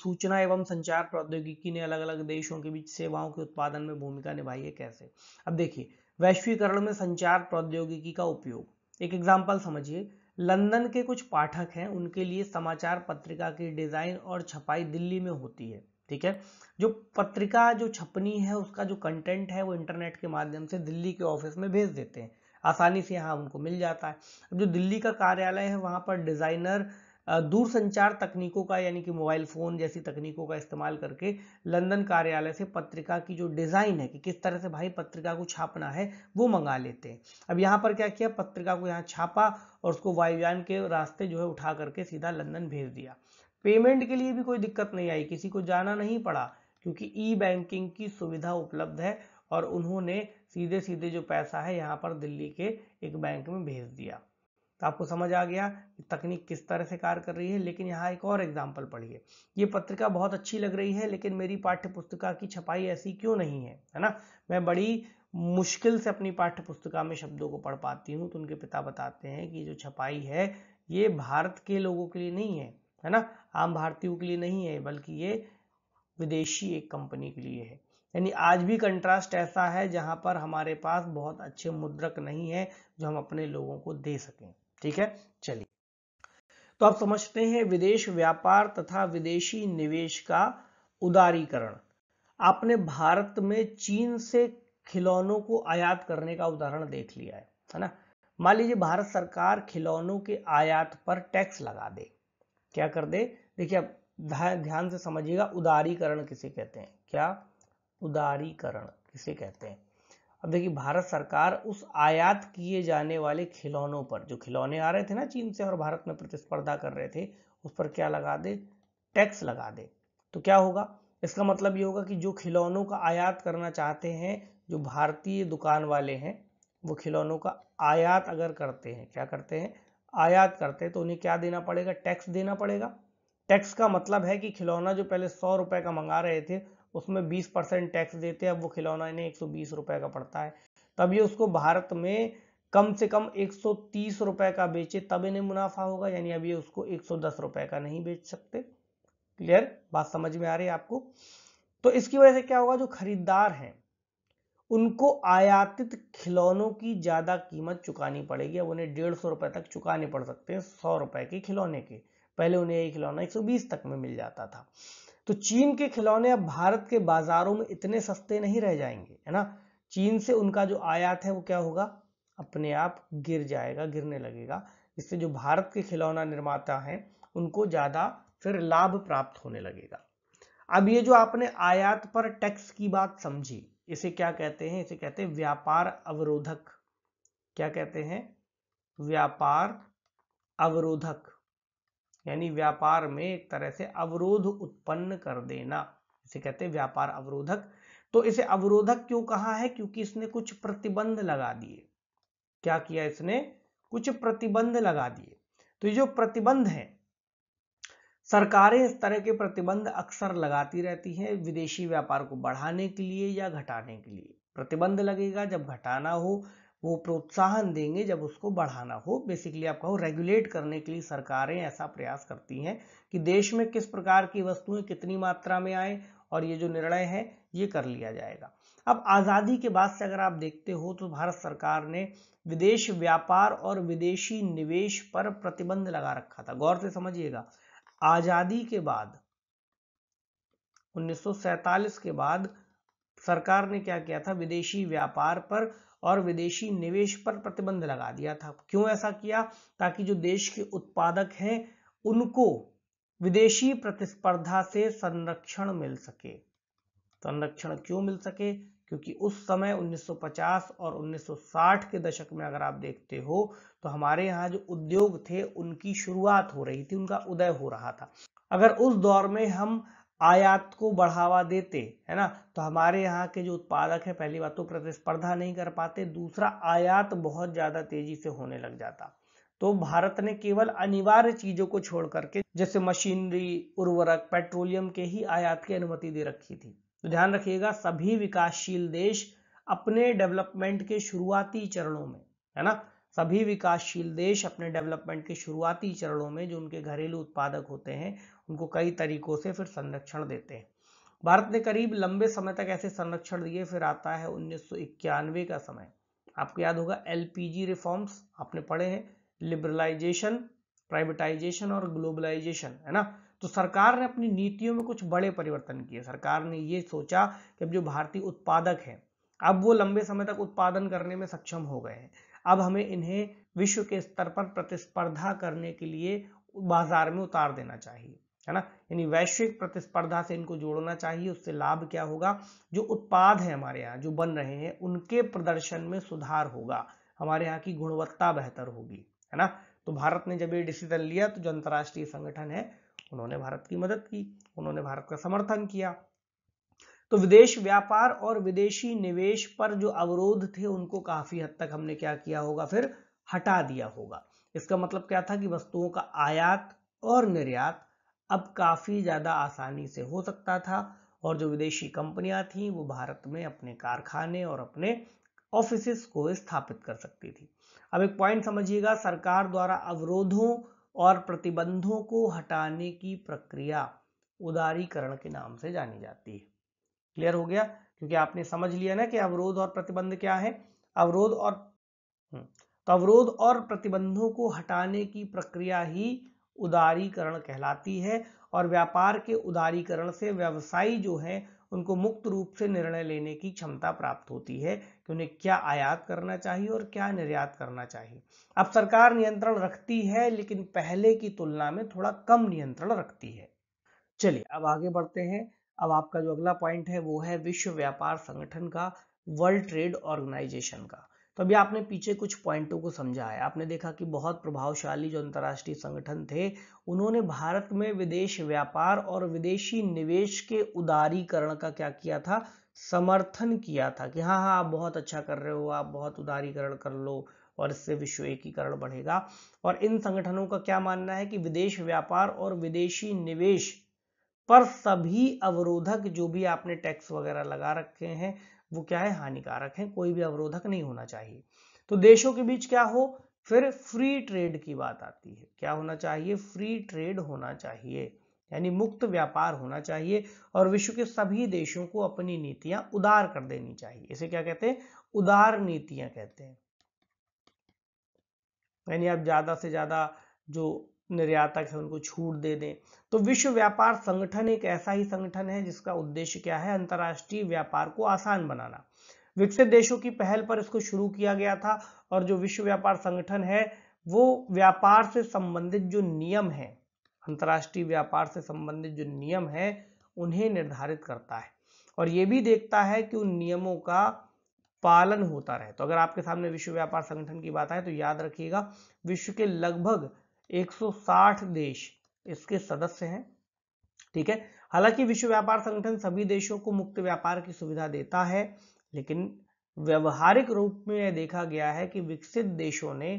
सूचना एवं संचार प्रौद्योगिकी ने अलग अलग देशों के बीच सेवाओं के उत्पादन में भूमिका निभाई है कैसे अब देखिए वैश्वीकरण में संचार प्रौद्योगिकी का उपयोग एक एग्जाम्पल समझिए लंदन के कुछ पाठक हैं उनके लिए समाचार पत्रिका की डिज़ाइन और छपाई दिल्ली में होती है ठीक है जो पत्रिका जो छपनी है उसका जो कंटेंट है वो इंटरनेट के माध्यम से दिल्ली के ऑफिस में भेज देते हैं आसानी से यहाँ उनको मिल जाता है जो दिल्ली का कार्यालय है वहाँ पर डिज़ाइनर दूरसंचार तकनीकों का यानी कि मोबाइल फ़ोन जैसी तकनीकों का इस्तेमाल करके लंदन कार्यालय से पत्रिका की जो डिज़ाइन है कि किस तरह से भाई पत्रिका को छापना है वो मंगा लेते हैं अब यहाँ पर क्या किया पत्रिका को यहाँ छापा और उसको वायुयान के रास्ते जो है उठा करके सीधा लंदन भेज दिया पेमेंट के लिए भी कोई दिक्कत नहीं आई किसी को जाना नहीं पड़ा क्योंकि ई बैंकिंग की सुविधा उपलब्ध है और उन्होंने सीधे सीधे जो पैसा है यहाँ पर दिल्ली के एक बैंक में भेज दिया तो आपको समझ आ गया कि तकनीक किस तरह से कार्य कर रही है लेकिन यहाँ एक और एग्जाम्पल पढ़िए ये पत्रिका बहुत अच्छी लग रही है लेकिन मेरी पाठ्य पुस्तिका की छपाई ऐसी क्यों नहीं है है ना मैं बड़ी मुश्किल से अपनी पाठ्य पुस्तिका में शब्दों को पढ़ पाती हूँ तो उनके पिता बताते हैं कि जो छपाई है ये भारत के लोगों के लिए नहीं है है ना आम भारतीयों के लिए नहीं है बल्कि ये विदेशी एक कंपनी के लिए है यानी आज भी कंट्रास्ट ऐसा है जहाँ पर हमारे पास बहुत अच्छे मुद्रक नहीं है जो हम अपने लोगों को दे सकें ठीक है चलिए तो आप समझते हैं विदेश व्यापार तथा विदेशी निवेश का उदारीकरण आपने भारत में चीन से खिलौनों को आयात करने का उदाहरण देख लिया है है ना मान लीजिए भारत सरकार खिलौनों के आयात पर टैक्स लगा दे क्या कर दे देखिए आप ध्यान से समझिएगा उदारीकरण किसे कहते हैं क्या उदारीकरण किसे कहते हैं अब देखिए भारत सरकार उस आयात किए जाने वाले खिलौनों पर जो खिलौने आ रहे थे ना चीन से और भारत में प्रतिस्पर्धा कर रहे थे उस पर क्या लगा दे टैक्स लगा दे तो क्या होगा इसका मतलब ये होगा कि जो खिलौनों का आयात करना चाहते हैं जो भारतीय दुकान वाले हैं वो खिलौनों का आयात अगर करते हैं क्या करते हैं आयात करते हैं तो उन्हें क्या देना पड़ेगा टैक्स देना पड़ेगा टैक्स का मतलब है कि खिलौना जो पहले सौ रुपए का मंगा रहे थे उसमें बीस परसेंट टैक्स देते हैं अब वो खिलौना इन्हें एक सौ बीस रुपए का पड़ता है तब ये उसको भारत में कम से कम एक सौ तीस रुपए का बेचे तब इन्हें मुनाफा होगा यानी अब ये उसको एक सौ दस रुपए का नहीं बेच सकते क्लियर बात समझ में आ रही है आपको तो इसकी वजह से क्या होगा जो खरीदार हैं उनको आयातित खिलौनों की ज़्यादा कीमत चुकानी पड़ेगी अब उन्हें डेढ़ सौ रुपए तक चुकाने पड़ सकते हैं सौ रुपए के खिलौने के पहले उन्हें ये खिलौना 120 तक में मिल जाता था तो चीन के खिलौने अब भारत के बाजारों में इतने सस्ते नहीं रह जाएंगे है ना चीन से उनका जो आयात है वो क्या होगा अपने आप गिर जाएगा गिरने लगेगा इससे जो भारत के खिलौना निर्माता हैं उनको ज़्यादा फिर लाभ प्राप्त होने लगेगा अब ये जो आपने आयात पर टैक्स की बात समझी इसे क्या कहते हैं इसे कहते हैं व्यापार अवरोधक क्या कहते हैं व्यापार अवरोधक यानी व्यापार में एक तरह से अवरोध उत्पन्न कर देना इसे कहते हैं व्यापार अवरोधक तो इसे अवरोधक क्यों कहा है क्योंकि इसने कुछ प्रतिबंध लगा दिए क्या किया इसने कुछ प्रतिबंध लगा दिए तो ये जो प्रतिबंध है सरकारें इस तरह के प्रतिबंध अक्सर लगाती रहती हैं विदेशी व्यापार को बढ़ाने के लिए या घटाने के लिए प्रतिबंध लगेगा जब घटाना हो वो प्रोत्साहन देंगे जब उसको बढ़ाना हो बेसिकली आप कहो रेगुलेट करने के लिए सरकारें ऐसा प्रयास करती हैं कि देश में किस प्रकार की वस्तुएं कितनी मात्रा में आए और ये जो निर्णय है ये कर लिया जाएगा अब आज़ादी के बाद से अगर आप देखते हो तो भारत सरकार ने विदेश व्यापार और विदेशी निवेश पर प्रतिबंध लगा रखा था गौर से समझिएगा आज़ादी के बाद 1947 के बाद सरकार ने क्या किया था विदेशी व्यापार पर और विदेशी निवेश पर प्रतिबंध लगा दिया था क्यों ऐसा किया ताकि जो देश के उत्पादक हैं उनको विदेशी प्रतिस्पर्धा से संरक्षण मिल सके संरक्षण क्यों मिल सके क्योंकि उस समय 1950 और 1960 के दशक में अगर आप देखते हो तो हमारे यहाँ जो उद्योग थे उनकी शुरुआत हो रही थी उनका उदय हो रहा था अगर उस दौर में हम आयात को बढ़ावा देते है ना तो हमारे यहाँ के जो उत्पादक है पहली बात तो प्रतिस्पर्धा नहीं कर पाते दूसरा आयात बहुत ज़्यादा तेजी से होने लग जाता तो भारत ने केवल अनिवार्य चीज़ों को छोड़ करके जैसे मशीनरी उर्वरक पेट्रोलियम के ही आयात की अनुमति दे रखी थी तो ध्यान रखिएगा सभी विकासशील देश अपने डेवलपमेंट के शुरुआती चरणों में है ना सभी विकासशील देश अपने डेवलपमेंट के शुरुआती चरणों में जो उनके घरेलू उत्पादक होते हैं उनको कई तरीकों से फिर संरक्षण देते हैं भारत ने करीब लंबे समय तक ऐसे संरक्षण दिए फिर आता है उन्नीस का समय आपको याद होगा एलपीजी रिफॉर्म्स आपने पढ़े हैं लिबरलाइजेशन प्राइवेटाइजेशन और ग्लोबलाइजेशन है ना तो सरकार ने अपनी नीतियों में कुछ बड़े परिवर्तन किए सरकार ने ये सोचा कि अब जो भारतीय उत्पादक हैं अब वो लंबे समय तक उत्पादन करने में सक्षम हो गए हैं अब हमें इन्हें विश्व के स्तर पर प्रतिस्पर्धा करने के लिए बाजार में उतार देना चाहिए है ना यानी वैश्विक प्रतिस्पर्धा से इनको जोड़ना चाहिए उससे लाभ क्या होगा जो उत्पाद है हमारे यहाँ जो बन रहे हैं उनके प्रदर्शन में सुधार होगा हमारे यहाँ की गुणवत्ता बेहतर होगी है ना तो भारत ने जब ये डिसीजन लिया तो जो अंतर्राष्ट्रीय संगठन है उन्होंने भारत की मदद की उन्होंने भारत का समर्थन किया तो विदेश व्यापार और विदेशी निवेश पर जो अवरोध थे उनको काफी हद तक हमने क्या किया होगा फिर हटा दिया होगा इसका मतलब क्या था कि वस्तुओं का आयात और निर्यात अब काफी ज्यादा आसानी से हो सकता था और जो विदेशी कंपनियां थीं वो भारत में अपने कारखाने और अपने ऑफिस को स्थापित कर सकती थी अब एक पॉइंट समझिएगा सरकार द्वारा अवरोधों और प्रतिबंधों को हटाने की प्रक्रिया उदारीकरण के नाम से जानी जाती है क्लियर हो गया क्योंकि आपने समझ लिया ना कि अवरोध और प्रतिबंध क्या है अवरोध और हम्म, तो अवरोध और प्रतिबंधों को हटाने की प्रक्रिया ही उदारीकरण कहलाती है और व्यापार के उदारीकरण से व्यवसायी जो है उनको मुक्त रूप से निर्णय लेने की क्षमता प्राप्त होती है कि उन्हें क्या आयात करना चाहिए और क्या निर्यात करना चाहिए अब सरकार नियंत्रण रखती है लेकिन पहले की तुलना में थोड़ा कम नियंत्रण रखती है चलिए अब आगे बढ़ते हैं अब आपका जो अगला पॉइंट है वो है विश्व व्यापार संगठन का वर्ल्ड ट्रेड ऑर्गेनाइजेशन का तो अभी आपने पीछे कुछ पॉइंटों को समझा है आपने देखा कि बहुत प्रभावशाली जो अंतर्राष्ट्रीय संगठन थे उन्होंने भारत में विदेश व्यापार और विदेशी निवेश के उदारीकरण का क्या किया था समर्थन किया था कि हाँ हाँ आप बहुत अच्छा कर रहे हो आप बहुत उदारीकरण कर लो और इससे विश्व एकीकरण बढ़ेगा और इन संगठनों का क्या मानना है कि विदेश व्यापार और विदेशी निवेश पर सभी अवरोधक जो भी आपने टैक्स वगैरह लगा रखे हैं वो क्या है हानिकारक है कोई भी अवरोधक नहीं होना चाहिए तो देशों के बीच क्या हो फिर फ्री ट्रेड की बात आती है क्या होना चाहिए फ्री ट्रेड होना चाहिए यानी मुक्त व्यापार होना चाहिए और विश्व के सभी देशों को अपनी नीतियां उदार कर देनी चाहिए इसे क्या कहते हैं उदार नीतियां कहते हैं यानी आप ज्यादा से ज्यादा जो निर्यातक है उनको छूट दे दें तो विश्व व्यापार संगठन एक ऐसा ही संगठन है जिसका उद्देश्य क्या है अंतर्राष्ट्रीय व्यापार को आसान बनाना विकसित देशों की पहल पर इसको शुरू किया गया था और जो विश्व व्यापार संगठन है वो व्यापार से संबंधित जो नियम है अंतर्राष्ट्रीय व्यापार से संबंधित जो नियम है उन्हें निर्धारित करता है और ये भी देखता है कि उन नियमों का पालन होता रहे तो अगर आपके सामने विश्व व्यापार संगठन की बात आए तो याद रखिएगा विश्व के लगभग 160 देश इसके सदस्य हैं ठीक है हालांकि विश्व व्यापार संगठन सभी देशों को मुक्त व्यापार की सुविधा देता है लेकिन व्यवहारिक रूप में यह देखा गया है कि विकसित देशों ने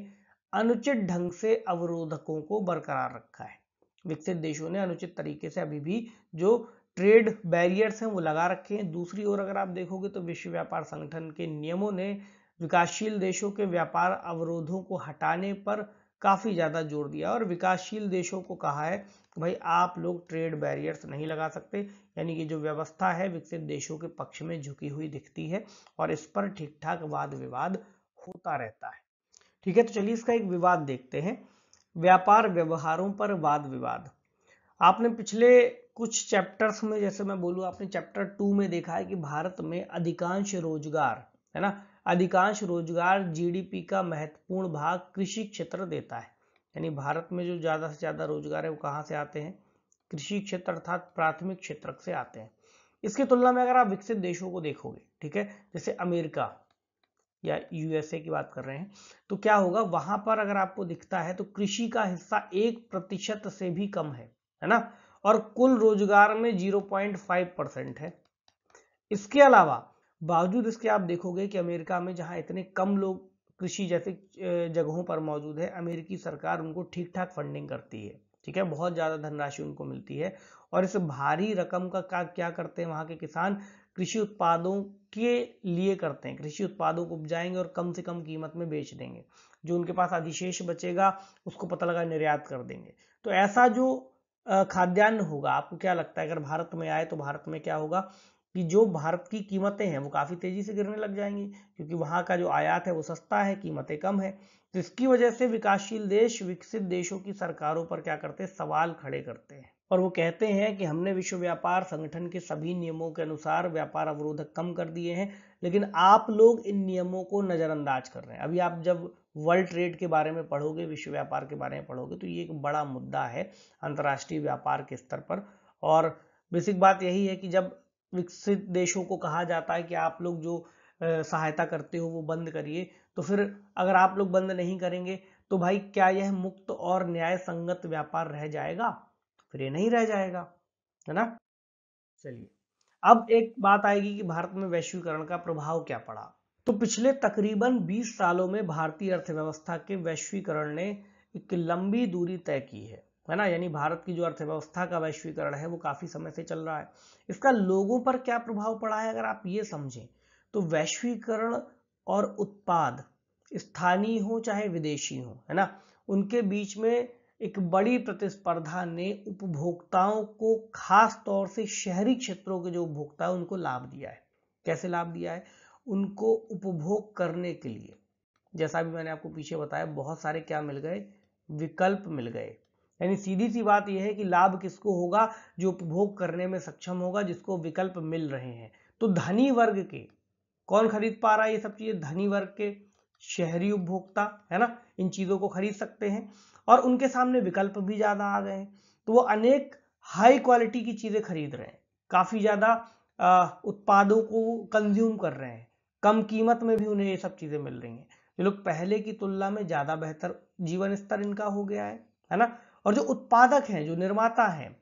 अनुचित ढंग से अवरोधकों को बरकरार रखा है विकसित देशों ने अनुचित तरीके से अभी भी जो ट्रेड बैरियर्स हैं वो लगा रखे हैं दूसरी ओर अगर आप देखोगे तो विश्व व्यापार संगठन के नियमों ने विकासशील देशों के व्यापार अवरोधों को हटाने पर काफ़ी ज़्यादा जोर दिया और विकासशील देशों को कहा है कि भाई आप लोग ट्रेड बैरियर्स नहीं लगा सकते यानी कि जो व्यवस्था है विकसित देशों के पक्ष में झुकी हुई दिखती है और इस पर ठीक ठाक वाद विवाद होता रहता है ठीक है तो चलिए इसका एक विवाद देखते हैं व्यापार व्यवहारों पर वाद विवाद आपने पिछले कुछ चैप्टर्स में जैसे मैं बोलूँ आपने चैप्टर टू में देखा है कि भारत में अधिकांश रोजगार है ना अधिकांश रोजगार जीडीपी का महत्वपूर्ण भाग कृषि क्षेत्र देता है यानी भारत में जो ज़्यादा से ज़्यादा रोजगार है वो कहाँ से आते हैं कृषि क्षेत्र अर्थात प्राथमिक क्षेत्र से आते हैं इसकी तुलना में अगर आप विकसित देशों को देखोगे ठीक है जैसे अमेरिका या यूएसए की बात कर रहे हैं तो क्या होगा वहां पर अगर आपको दिखता है तो कृषि का हिस्सा एक प्रतिशत से भी कम है है ना और कुल रोजगार में जीरो पॉइंट फाइव परसेंट है इसके अलावा बावजूद इसके आप देखोगे कि अमेरिका में जहां इतने कम लोग कृषि जैसे जगहों पर मौजूद है अमेरिकी सरकार उनको ठीक ठाक फंडिंग करती है ठीक है बहुत ज़्यादा धनराशि उनको मिलती है और इस भारी रकम का क्या क्या करते हैं वहां के किसान कृषि उत्पादों के लिए करते हैं कृषि उत्पादों को उपजाएंगे और कम से कम कीमत में बेच देंगे जो उनके पास अधिशेष बचेगा उसको पता लगा निर्यात कर देंगे तो ऐसा जो खाद्यान्न होगा आपको क्या लगता है अगर भारत में आए तो भारत में क्या होगा कि जो भारत की कीमतें हैं वो काफ़ी तेज़ी से गिरने लग जाएंगी क्योंकि वहाँ का जो आयात है वो सस्ता है कीमतें कम है तो इसकी वजह से विकासशील देश विकसित देशों की सरकारों पर क्या करते हैं सवाल खड़े करते हैं और वो कहते हैं कि हमने विश्व व्यापार संगठन के सभी नियमों के अनुसार व्यापार अवरोधक कम कर दिए हैं लेकिन आप लोग इन नियमों को नज़रअंदाज कर रहे हैं अभी आप जब वर्ल्ड ट्रेड के बारे में पढ़ोगे विश्व व्यापार के बारे में पढ़ोगे तो ये एक बड़ा मुद्दा है अंतर्राष्ट्रीय व्यापार के स्तर पर और बेसिक बात यही है कि जब विकसित देशों को कहा जाता है कि आप लोग जो सहायता करते हो वो बंद करिए तो फिर अगर आप लोग बंद नहीं करेंगे तो भाई क्या यह मुक्त और न्याय संगत व्यापार रह जाएगा फिर ये नहीं रह जाएगा है ना चलिए अब एक बात आएगी कि भारत में वैश्वीकरण का प्रभाव क्या पड़ा तो पिछले तकरीबन 20 सालों में भारतीय अर्थव्यवस्था के वैश्वीकरण ने एक लंबी दूरी तय की है है ना यानी भारत की जो अर्थव्यवस्था का वैश्वीकरण है वो काफ़ी समय से चल रहा है इसका लोगों पर क्या प्रभाव पड़ा है अगर आप ये समझें तो वैश्वीकरण और उत्पाद स्थानीय हो चाहे विदेशी हो है ना उनके बीच में एक बड़ी प्रतिस्पर्धा ने उपभोक्ताओं को खास तौर से शहरी क्षेत्रों के जो उपभोक्ता है उनको लाभ दिया है कैसे लाभ दिया है उनको उपभोग करने के लिए जैसा भी मैंने आपको पीछे बताया बहुत सारे क्या मिल गए विकल्प मिल गए यानी सीधी सी बात यह है कि लाभ किसको होगा जो उपभोग करने में सक्षम होगा जिसको विकल्प मिल रहे हैं तो धनी वर्ग के कौन खरीद पा रहा है ये सब चीजें धनी वर्ग के शहरी उपभोक्ता है ना इन चीजों को खरीद सकते हैं और उनके सामने विकल्प भी ज्यादा आ गए हैं तो वो अनेक हाई क्वालिटी की चीजें खरीद रहे हैं काफी ज्यादा उत्पादों को कंज्यूम कर रहे हैं कम कीमत में भी उन्हें ये सब चीजें मिल रही हैं ये लोग पहले की तुलना में ज्यादा बेहतर जीवन स्तर इनका हो गया है है ना और जो उत्पादक हैं जो निर्माता हैं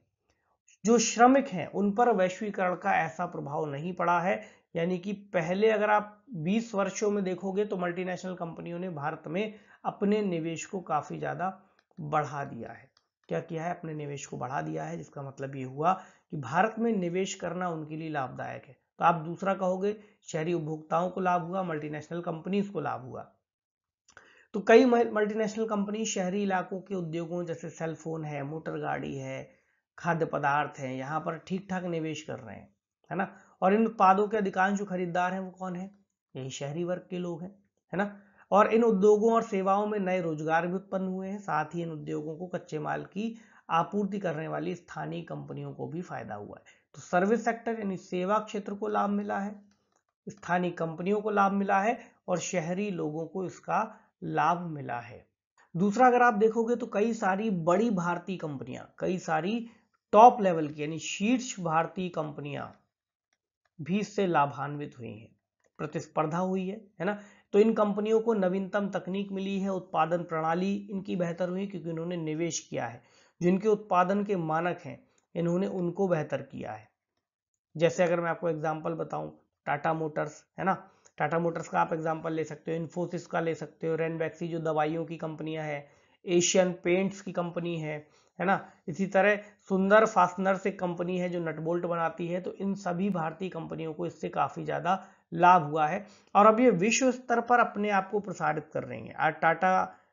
जो श्रमिक हैं उन पर वैश्वीकरण का ऐसा प्रभाव नहीं पड़ा है यानी कि पहले अगर आप 20 वर्षों में देखोगे तो मल्टीनेशनल कंपनियों ने भारत में अपने निवेश को काफ़ी ज़्यादा बढ़ा दिया है क्या किया है अपने निवेश को बढ़ा दिया है जिसका मतलब ये हुआ कि भारत में निवेश करना उनके लिए लाभदायक है तो आप दूसरा कहोगे शहरी उपभोक्ताओं को लाभ हुआ मल्टीनेशनल कंपनीज को लाभ हुआ तो कई मल्टीनेशनल कंपनी शहरी इलाकों के उद्योगों जैसे सेलफोन है मोटर गाड़ी है खाद्य पदार्थ है यहाँ पर ठीक ठाक निवेश कर रहे हैं है ना और इन उत्पादों के अधिकांश जो खरीदार हैं वो कौन है यही शहरी वर्ग के लोग हैं है ना और इन उद्योगों और सेवाओं में नए रोजगार भी उत्पन्न हुए हैं साथ ही इन उद्योगों को कच्चे माल की आपूर्ति करने वाली स्थानीय कंपनियों को भी फायदा हुआ है तो सर्विस सेक्टर यानी सेवा क्षेत्र को लाभ मिला है स्थानीय कंपनियों को लाभ मिला है और शहरी लोगों को इसका लाभ मिला है दूसरा अगर आप देखोगे तो कई सारी बड़ी भारतीय कंपनियां कई सारी टॉप लेवल की यानी शीर्ष भारतीय कंपनियां भी इससे लाभान्वित हुई हैं प्रतिस्पर्धा हुई है है ना तो इन कंपनियों को नवीनतम तकनीक मिली है उत्पादन प्रणाली इनकी बेहतर हुई क्योंकि उन्होंने निवेश किया है जिनके उत्पादन के मानक हैं इन्होंने उनको बेहतर किया है जैसे अगर मैं आपको एग्जाम्पल बताऊं टाटा मोटर्स है ना टाटा मोटर्स का आप एग्जाम्पल ले सकते हो इन्फोसिस का ले सकते हो रेनबैक्सी जो दवाइयों की कंपनियां है एशियन पेंट्स की कंपनी है है ना इसी तरह सुंदर फास्टनर से कंपनी है जो नटबोल्ट बनाती है तो इन सभी भारतीय कंपनियों को इससे काफ़ी ज़्यादा लाभ हुआ है और अब ये विश्व स्तर पर अपने आप को प्रसारित कर रही हैं आज टाटा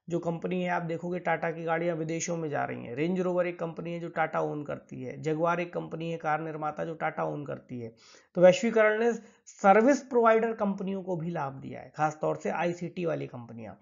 जो कंपनी है आप देखोगे टाटा की गाड़ियां विदेशों में जा रही हैं रेंज रोवर एक कंपनी है जो टाटा ओन करती है जगवार एक कंपनी है कार निर्माता जो टाटा ओन करती है तो वैश्वीकरण ने सर्विस प्रोवाइडर कंपनियों को भी लाभ दिया है खासतौर से आईसीटी वाली कंपनियां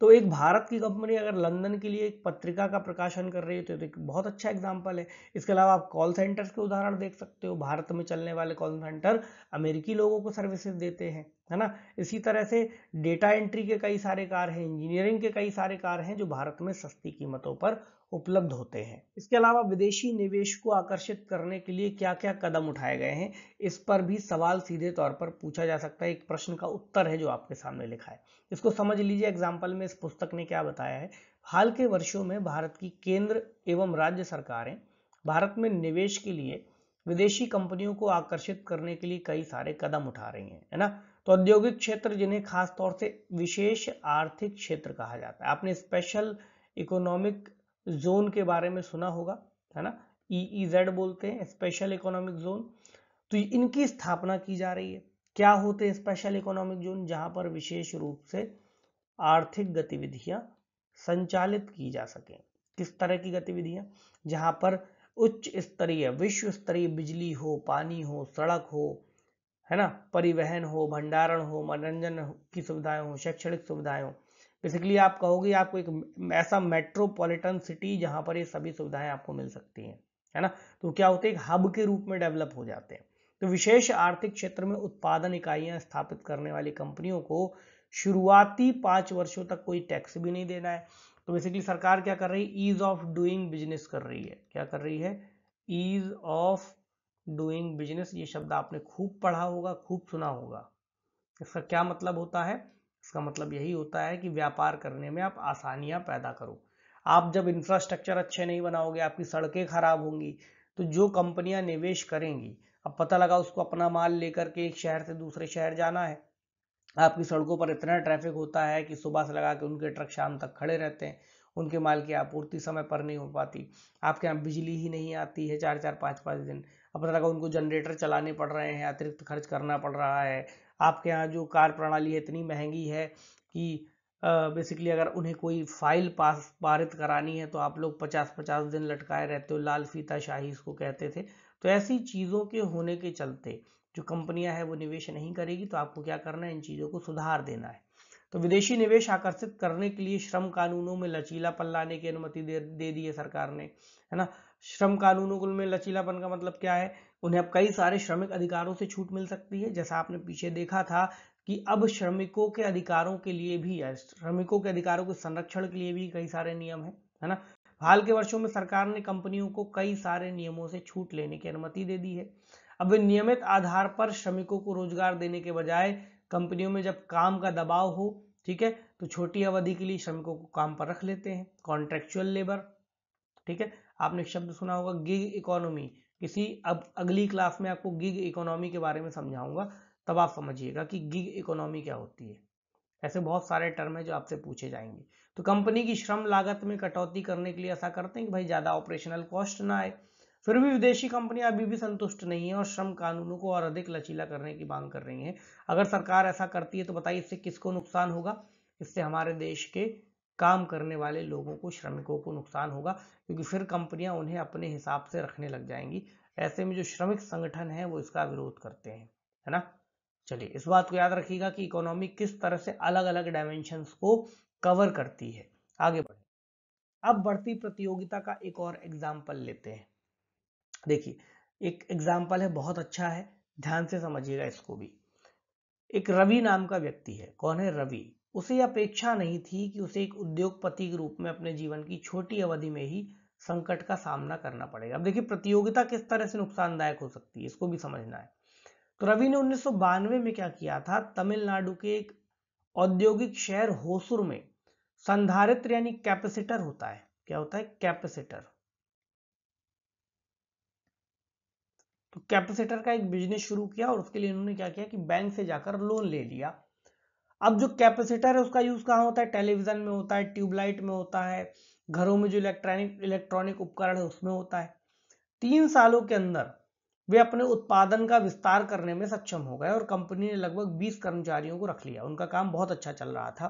तो एक भारत की कंपनी अगर लंदन के लिए एक पत्रिका का प्रकाशन कर रही है तो एक बहुत अच्छा एग्जाम्पल है इसके अलावा आप कॉल सेंटर्स के उदाहरण देख सकते हो भारत में चलने वाले कॉल सेंटर अमेरिकी लोगों को सर्विसेज देते हैं है ना इसी तरह से डेटा एंट्री के कई सारे कार हैं इंजीनियरिंग के कई सारे कार हैं जो भारत में सस्ती कीमतों पर उपलब्ध होते हैं इसके अलावा विदेशी निवेश को आकर्षित करने के लिए क्या क्या कदम उठाए गए हैं इस पर भी सवाल सीधे तौर पर पूछा जा सकता है एक प्रश्न का उत्तर है जो आपके सामने लिखा है इसको समझ लीजिए एग्जाम्पल में इस पुस्तक ने क्या बताया है हाल के वर्षों में भारत की केंद्र एवं राज्य सरकारें भारत में निवेश के लिए विदेशी कंपनियों को आकर्षित करने के लिए कई सारे कदम उठा रही हैं है ना तो औद्योगिक क्षेत्र जिन्हें खास तौर से विशेष आर्थिक क्षेत्र कहा जाता है आपने स्पेशल इकोनॉमिक जोन के बारे में सुना होगा है ना ई e जेड e बोलते हैं स्पेशल इकोनॉमिक जोन तो इनकी स्थापना की जा रही है क्या होते हैं स्पेशल इकोनॉमिक जोन जहां पर विशेष रूप से आर्थिक गतिविधियां संचालित की जा सके किस तरह की गतिविधियां जहां पर उच्च स्तरीय विश्व स्तरीय बिजली हो पानी हो सड़क हो है ना परिवहन हो भंडारण हो मनोरंजन की सुविधाएं हो शैक्षणिक सुविधाएं हो बेसिकली आप कहोगे आपको एक ऐसा मेट्रोपॉलिटन सिटी जहां पर ये सभी सुविधाएं आपको मिल सकती हैं है ना तो क्या होते हैं हब के रूप में डेवलप हो जाते हैं तो विशेष आर्थिक क्षेत्र में उत्पादन इकाइयां स्थापित करने वाली कंपनियों को शुरुआती पांच वर्षों तक कोई टैक्स भी नहीं देना है तो बेसिकली सरकार क्या कर रही है ईज ऑफ डूइंग बिजनेस कर रही है क्या कर रही है ईज ऑफ डूइंग बिजनेस ये शब्द आपने खूब पढ़ा होगा खूब सुना होगा इसका क्या मतलब होता है इसका मतलब यही होता है कि व्यापार करने में आप आसानियां पैदा करो आप जब इंफ्रास्ट्रक्चर अच्छे नहीं बनाओगे आपकी सड़कें खराब होंगी तो जो कंपनियां निवेश करेंगी अब पता लगा उसको अपना माल लेकर के एक शहर से दूसरे शहर जाना है आपकी सड़कों पर इतना ट्रैफिक होता है कि सुबह से लगा के उनके ट्रक शाम तक खड़े रहते हैं उनके माल की आपूर्ति समय पर नहीं हो पाती आपके यहाँ बिजली ही नहीं आती है चार चार पाँच पाँच दिन अब पता लगा उनको जनरेटर चलाने पड़ रहे हैं अतिरिक्त खर्च करना पड़ रहा है आपके यहाँ जो कार प्रणाली है इतनी महंगी है कि बेसिकली अगर उन्हें कोई फाइल पास पारित करानी है तो आप लोग पचास पचास दिन लटकाए रहते हो लाल फीता शाही इसको कहते थे तो ऐसी चीज़ों के होने के चलते जो कंपनियां हैं वो निवेश नहीं करेगी तो आपको क्या करना है इन चीज़ों को सुधार देना है तो विदेशी निवेश आकर्षित करने के लिए श्रम कानूनों में लचीलापन लाने की अनुमति दे, दे दी है सरकार ने है ना श्रम कानूनों में लचीलापन का मतलब क्या है उन्हें अब कई सारे श्रमिक अधिकारों से छूट मिल सकती है जैसा आपने पीछे देखा था कि अब श्रमिकों के अधिकारों के लिए भी श्रमिकों के अधिकारों के संरक्षण के लिए भी कई सारे नियम है है ना हाल के वर्षों में सरकार ने कंपनियों को कई सारे नियमों से छूट लेने की अनुमति दे दी है अब वे नियमित आधार पर श्रमिकों को रोजगार देने के बजाय कंपनियों में जब काम का दबाव हो ठीक है तो छोटी अवधि के लिए श्रमिकों को काम पर रख लेते हैं कॉन्ट्रेक्चुअल लेबर ठीक है आपने शब्द सुना होगा गिग इकोनॉमी किसी अब अगली क्लास में आपको गिग इकोनॉमी के बारे में समझाऊंगा तब आप समझिएगा कि गिग इकोनॉमी क्या होती है ऐसे बहुत सारे टर्म है जो आपसे पूछे जाएंगे तो कंपनी की श्रम लागत में कटौती करने के लिए ऐसा करते हैं कि भाई ज़्यादा ऑपरेशनल कॉस्ट ना आए फिर भी विदेशी कंपनियां अभी भी संतुष्ट नहीं है और श्रम कानूनों को और अधिक लचीला करने की मांग कर रही हैं अगर सरकार ऐसा करती है तो बताइए इससे किसको नुकसान होगा इससे हमारे देश के काम करने वाले लोगों को श्रमिकों को नुकसान होगा क्योंकि फिर कंपनियां उन्हें अपने हिसाब से रखने लग जाएंगी ऐसे में जो श्रमिक संगठन है वो इसका विरोध करते हैं है ना चलिए इस बात को याद रखिएगा कि इकोनॉमी किस तरह से अलग अलग डायमेंशन को कवर करती है आगे बढ़े अब बढ़ती प्रतियोगिता का एक और एग्जाम्पल लेते हैं देखिए एक एग्जाम्पल है बहुत अच्छा है ध्यान से समझिएगा इसको भी एक रवि नाम का व्यक्ति है कौन है रवि उसे अपेक्षा नहीं थी कि उसे एक उद्योगपति के रूप में अपने जीवन की छोटी अवधि में ही संकट का सामना करना पड़ेगा अब देखिए प्रतियोगिता किस तरह से नुकसानदायक हो सकती है इसको भी समझना है तो रवि ने उन्नीस में क्या किया था तमिलनाडु के एक औद्योगिक शहर होसुर में संधारित्र यानी कैपेसिटर होता है क्या होता है कैपेसिटर तो कैपेसिटर का एक बिजनेस शुरू किया और उसके लिए इन्होंने क्या किया कि बैंक से जाकर लोन ले लिया अब जो कैपेसिटर है उसका यूज कहाँ होता है टेलीविजन में होता है ट्यूबलाइट में होता है घरों में जो इलेक्ट्रॉनिक इलेक्ट्रॉनिक उपकरण है उसमें होता है तीन सालों के अंदर वे अपने उत्पादन का विस्तार करने में सक्षम हो गए और कंपनी ने लगभग 20 कर्मचारियों को रख लिया उनका काम बहुत अच्छा चल रहा था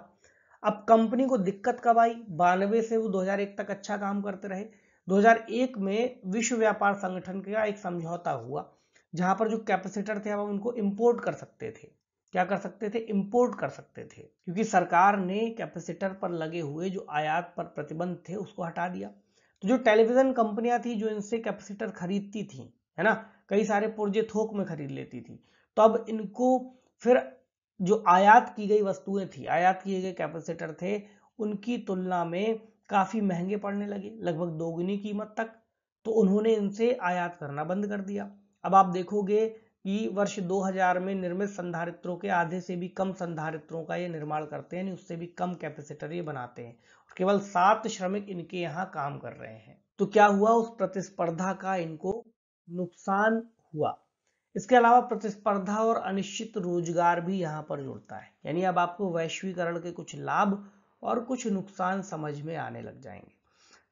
अब कंपनी को दिक्कत कब आई बानवे से वो 2001 तक अच्छा काम करते रहे 2001 में विश्व व्यापार संगठन का एक समझौता हुआ जहां पर जो कैपेसिटर थे अब उनको इम्पोर्ट कर सकते थे क्या कर सकते थे इंपोर्ट कर सकते थे क्योंकि सरकार ने कैपेसिटर पर लगे हुए जो आयात पर प्रतिबंध थे उसको हटा दिया तो जो टेलीविजन कंपनियां थी जो इनसे कैपेसिटर खरीदती थी है ना कई सारे पुर्जे थोक में खरीद लेती थी तो अब इनको फिर जो आयात की गई वस्तुएं थी आयात किए गए कैपेसिटर थे उनकी तुलना में काफ़ी महंगे पड़ने लगे लगभग दोगुनी कीमत तक तो उन्होंने इनसे आयात करना बंद कर दिया अब आप देखोगे कि वर्ष 2000 में निर्मित संधारित्रों के आधे से भी कम संधारित्रों का ये निर्माण करते हैं उससे भी कम कैपेसिटर ये बनाते हैं केवल सात श्रमिक इनके यहाँ काम कर रहे हैं तो क्या हुआ उस प्रतिस्पर्धा का इनको नुकसान हुआ इसके अलावा प्रतिस्पर्धा और अनिश्चित रोजगार भी यहाँ पर जुड़ता है यानी अब आपको वैश्वीकरण के कुछ लाभ और कुछ नुकसान समझ में आने लग जाएंगे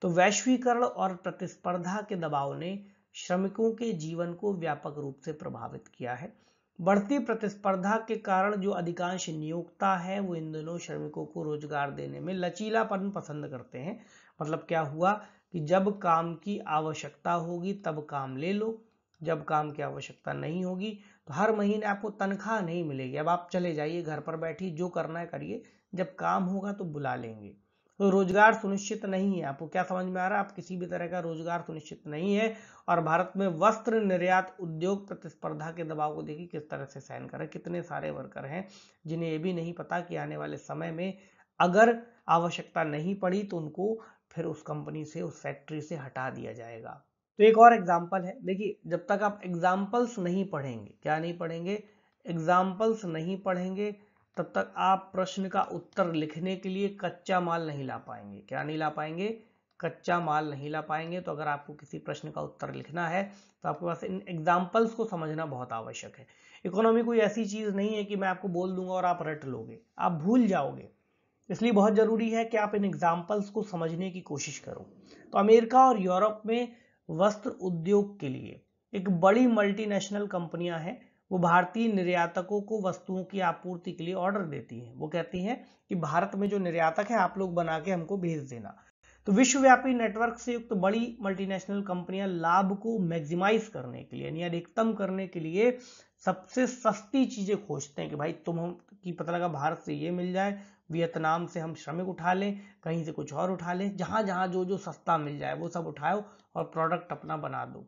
तो वैश्वीकरण और प्रतिस्पर्धा के दबाव ने श्रमिकों के जीवन को व्यापक रूप से प्रभावित किया है बढ़ती प्रतिस्पर्धा के कारण जो अधिकांश नियोक्ता है वो इन दिनों श्रमिकों को रोजगार देने में लचीलापन पसंद करते हैं मतलब क्या हुआ कि जब काम की आवश्यकता होगी तब काम ले लो जब काम की आवश्यकता नहीं होगी तो हर महीने आपको तनख्वाह नहीं मिलेगी अब आप चले जाइए घर पर बैठिए जो करना है करिए जब काम होगा तो बुला लेंगे रोजगार सुनिश्चित नहीं है आपको क्या समझ में आ रहा है आप किसी भी तरह का रोजगार सुनिश्चित नहीं है और भारत में वस्त्र निर्यात उद्योग प्रतिस्पर्धा के दबाव को देखिए किस तरह से सहन कर रहे कितने सारे वर्कर हैं जिन्हें ये भी नहीं पता कि आने वाले समय में अगर आवश्यकता नहीं पड़ी तो उनको फिर उस कंपनी से उस फैक्ट्री से हटा दिया जाएगा तो एक और एग्जाम्पल है देखिए जब तक आप एग्जाम्पल्स नहीं पढ़ेंगे क्या नहीं पढ़ेंगे एग्जाम्पल्स नहीं पढ़ेंगे तब तक आप प्रश्न का उत्तर लिखने के लिए कच्चा माल नहीं ला पाएंगे क्या नहीं ला पाएंगे कच्चा माल नहीं ला पाएंगे तो अगर आपको किसी प्रश्न का उत्तर लिखना है तो आपके पास इन एग्जाम्पल्स को समझना बहुत आवश्यक है इकोनॉमी कोई ऐसी चीज़ नहीं है कि मैं आपको बोल दूंगा और आप रट लोगे आप भूल जाओगे इसलिए बहुत ज़रूरी है कि आप इन एग्जाम्पल्स को समझने की कोशिश करो तो अमेरिका और यूरोप में वस्त्र उद्योग के लिए एक बड़ी मल्टीनेशनल कंपनियां हैं वो भारतीय निर्यातकों को वस्तुओं की आपूर्ति के लिए ऑर्डर देती है वो कहती है कि भारत में जो निर्यातक है आप लोग बना के हमको भेज देना तो विश्वव्यापी नेटवर्क से युक्त तो बड़ी मल्टीनेशनल कंपनियां लाभ को मैक्सिमाइज करने के लिए यानी अधिकतम करने के लिए सबसे सस्ती चीजें खोजते हैं कि भाई तुम हम की पता लगा भारत से ये मिल जाए वियतनाम से हम श्रमिक उठा लें कहीं से कुछ और उठा लें जहां जहां जो जो सस्ता मिल जाए वो सब उठाओ और प्रोडक्ट अपना बना दो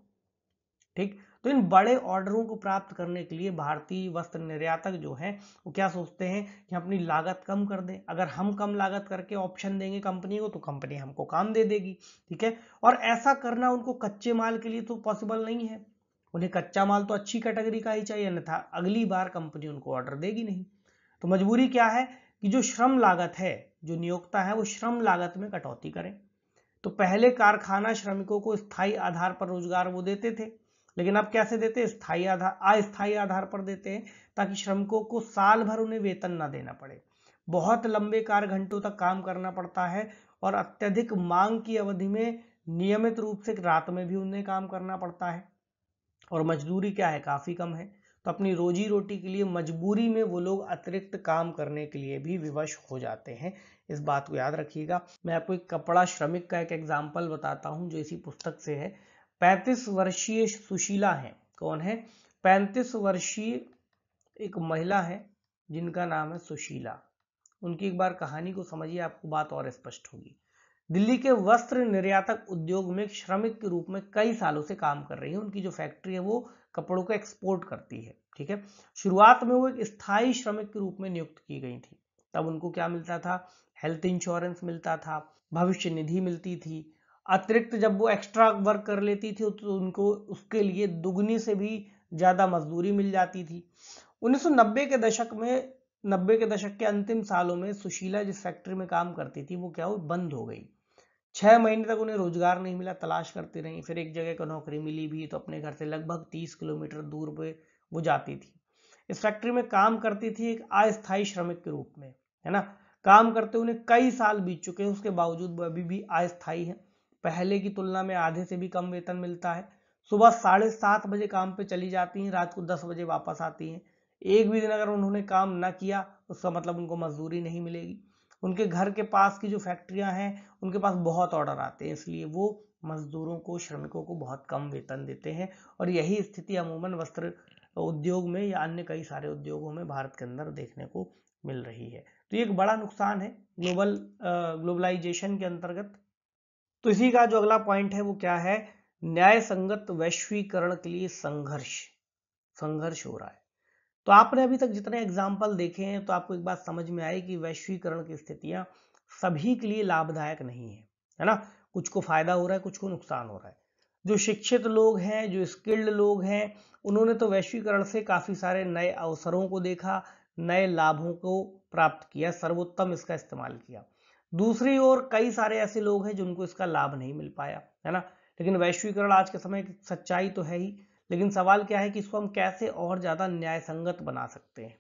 ठीक तो इन बड़े ऑर्डरों को प्राप्त करने के लिए भारतीय वस्त्र निर्यातक जो है वो क्या सोचते हैं कि अपनी लागत कम कर दें अगर हम कम लागत करके ऑप्शन देंगे कंपनी को तो कंपनी हमको काम दे देगी ठीक है और ऐसा करना उनको कच्चे माल के लिए तो पॉसिबल नहीं है उन्हें कच्चा माल तो अच्छी कैटेगरी का ही चाहिए अन्यथा अगली बार कंपनी उनको ऑर्डर देगी नहीं तो मजबूरी क्या है कि जो श्रम लागत है जो नियोक्ता है वो श्रम लागत में कटौती करें तो पहले कारखाना श्रमिकों को स्थायी आधार पर रोजगार वो देते थे लेकिन अब कैसे देते हैं स्थायी आधार अस्थायी आधार पर देते हैं ताकि श्रमिकों को साल भर उन्हें वेतन ना देना पड़े बहुत लंबे कार्य घंटों तक काम करना पड़ता है और अत्यधिक मांग की अवधि में नियमित रूप से रात में भी उन्हें काम करना पड़ता है और मजदूरी क्या है काफ़ी कम है तो अपनी रोजी रोटी के लिए मजबूरी में वो लोग अतिरिक्त काम करने के लिए भी विवश हो जाते हैं इस बात को याद रखिएगा मैं आपको एक कपड़ा श्रमिक का एक एग्जाम्पल बताता हूँ जो इसी पुस्तक से है पैंतीस वर्षीय सुशीला है कौन है पैंतीस वर्षीय एक महिला है जिनका नाम है सुशीला उनकी एक बार कहानी को समझिए आपको बात और स्पष्ट होगी दिल्ली के वस्त्र निर्यातक उद्योग में श्रमिक के रूप में कई सालों से काम कर रही है उनकी जो फैक्ट्री है वो कपड़ों का एक्सपोर्ट करती है ठीक है शुरुआत में वो एक स्थायी श्रमिक के रूप में नियुक्त की गई थी तब उनको क्या मिलता था हेल्थ इंश्योरेंस मिलता था भविष्य निधि मिलती थी अतिरिक्त जब वो एक्स्ट्रा वर्क कर लेती थी तो उनको उसके लिए दुगनी से भी ज़्यादा मजदूरी मिल जाती थी 1990 के दशक में 90 के दशक के अंतिम सालों में सुशीला जिस फैक्ट्री में काम करती थी वो क्या हो बंद हो गई छः महीने तक उन्हें रोजगार नहीं मिला तलाश करती रही फिर एक जगह को नौकरी मिली भी तो अपने घर से लगभग तीस किलोमीटर दूर पे वो जाती थी इस फैक्ट्री में काम करती थी एक अस्थायी श्रमिक के रूप में है ना काम करते उन्हें कई साल बीत चुके हैं उसके बावजूद वो अभी भी अस्थायी है पहले की तुलना में आधे से भी कम वेतन मिलता है सुबह साढ़े सात बजे काम पे चली जाती हैं रात को दस बजे वापस आती हैं एक भी दिन अगर उन्होंने काम ना किया उसका मतलब उनको मजदूरी नहीं मिलेगी उनके घर के पास की जो फैक्ट्रियां हैं उनके पास बहुत ऑर्डर आते हैं इसलिए वो मजदूरों को श्रमिकों को बहुत कम वेतन देते हैं और यही स्थिति अमूमन वस्त्र उद्योग में या अन्य कई सारे उद्योगों में भारत के अंदर देखने को मिल रही है तो ये एक बड़ा नुकसान है ग्लोबल ग्लोबलाइजेशन के अंतर्गत तो इसी का जो अगला पॉइंट है वो क्या है न्याय संगत वैश्वीकरण के लिए संघर्ष संघर्ष हो रहा है तो आपने अभी तक जितने एग्जाम्पल देखे हैं तो आपको एक बात समझ में आई कि वैश्वीकरण की स्थितियां सभी के लिए लाभदायक नहीं है है ना कुछ को फायदा हो रहा है कुछ को नुकसान हो रहा है जो शिक्षित लोग हैं जो स्किल्ड लोग हैं उन्होंने तो वैश्वीकरण से काफ़ी सारे नए अवसरों को देखा नए लाभों को प्राप्त किया सर्वोत्तम इसका इस्तेमाल किया दूसरी ओर कई सारे ऐसे लोग हैं जिनको इसका लाभ नहीं मिल पाया है ना लेकिन वैश्वीकरण आज के समय की सच्चाई तो है ही लेकिन सवाल क्या है कि इसको हम कैसे और ज़्यादा न्याय संगत बना सकते हैं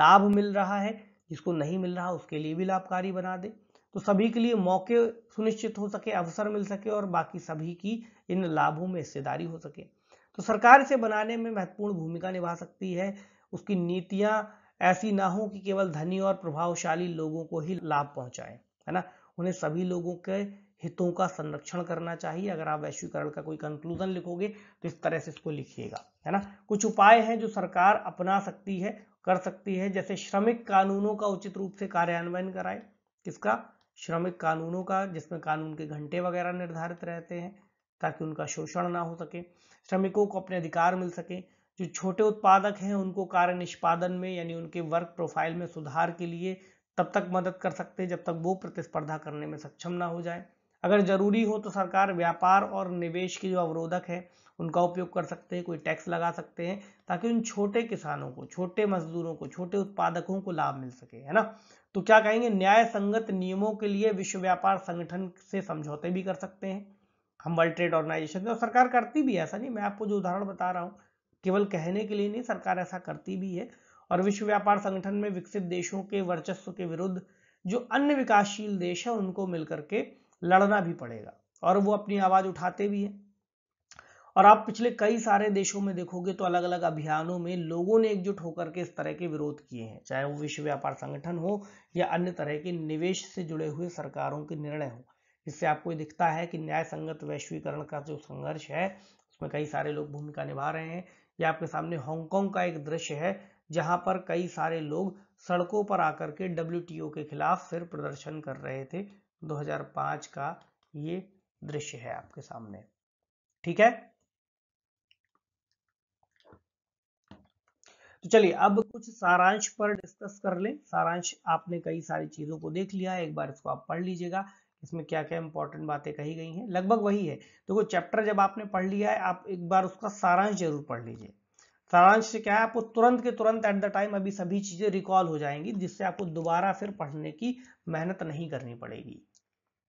लाभ मिल रहा है जिसको नहीं मिल रहा उसके लिए भी लाभकारी बना दे तो सभी के लिए मौके सुनिश्चित हो सके अवसर मिल सके और बाकी सभी की इन लाभों में हिस्सेदारी हो सके तो सरकार इसे बनाने में महत्वपूर्ण भूमिका निभा सकती है उसकी नीतियाँ ऐसी ना हो कि केवल धनी और प्रभावशाली लोगों को ही लाभ पहुँचाएं है ना उन्हें सभी लोगों के हितों का संरक्षण करना चाहिए अगर आप वैश्वीकरण का कोई कंक्लूजन लिखोगे तो इस तरह से इसको लिखिएगा है ना कुछ उपाय हैं जो सरकार अपना सकती है कर सकती है जैसे श्रमिक कानूनों का उचित रूप से कार्यान्वयन कराए किसका श्रमिक कानूनों का जिसमें कानून के घंटे वगैरह निर्धारित रहते हैं ताकि उनका शोषण ना हो सके श्रमिकों को अपने अधिकार मिल सके जो छोटे उत्पादक हैं उनको कार्य निष्पादन में यानी उनके वर्क प्रोफाइल में सुधार के लिए तब तक मदद कर सकते हैं जब तक वो प्रतिस्पर्धा करने में सक्षम ना हो जाए अगर जरूरी हो तो सरकार व्यापार और निवेश के जो अवरोधक है उनका उपयोग कर सकते हैं कोई टैक्स लगा सकते हैं ताकि उन छोटे किसानों को छोटे मजदूरों को छोटे उत्पादकों को लाभ मिल सके है ना तो क्या कहेंगे न्याय संगत नियमों के लिए विश्व व्यापार संगठन से समझौते भी कर सकते हैं हम वर्ल्ड ट्रेड ऑर्गेनाइजेशन और तो सरकार करती भी है ऐसा नहीं मैं आपको जो उदाहरण बता रहा हूँ केवल कहने के लिए नहीं सरकार ऐसा करती भी है और विश्व व्यापार संगठन में विकसित देशों के वर्चस्व के विरुद्ध जो अन्य विकासशील देश है उनको मिलकर के लड़ना भी पड़ेगा और वो अपनी आवाज उठाते भी हैं और आप पिछले कई सारे देशों में देखोगे तो अलग अलग अभियानों में लोगों ने एकजुट होकर के इस तरह के विरोध किए हैं चाहे वो विश्व व्यापार संगठन हो या अन्य तरह के निवेश से जुड़े हुए सरकारों के निर्णय हो इससे आपको दिखता है कि न्याय संगत वैश्वीकरण का जो संघर्ष है उसमें कई सारे लोग भूमिका निभा रहे हैं या आपके सामने हांगकांग का एक दृश्य है जहां पर कई सारे लोग सड़कों पर आकर के डब्ल्यू के खिलाफ फिर प्रदर्शन कर रहे थे 2005 का ये दृश्य है आपके सामने ठीक है तो चलिए अब कुछ सारांश पर डिस्कस कर लें सारांश आपने कई सारी चीजों को देख लिया है एक बार इसको आप पढ़ लीजिएगा इसमें क्या क्या इंपॉर्टेंट बातें कही गई हैं लगभग वही है तो वो चैप्टर जब आपने पढ़ लिया है आप एक बार उसका सारांश जरूर पढ़ लीजिए सारांश क्या है आपको तुरंत के तुरंत एट द टाइम अभी सभी चीजें रिकॉल हो जाएंगी जिससे आपको दोबारा फिर पढ़ने की मेहनत नहीं करनी पड़ेगी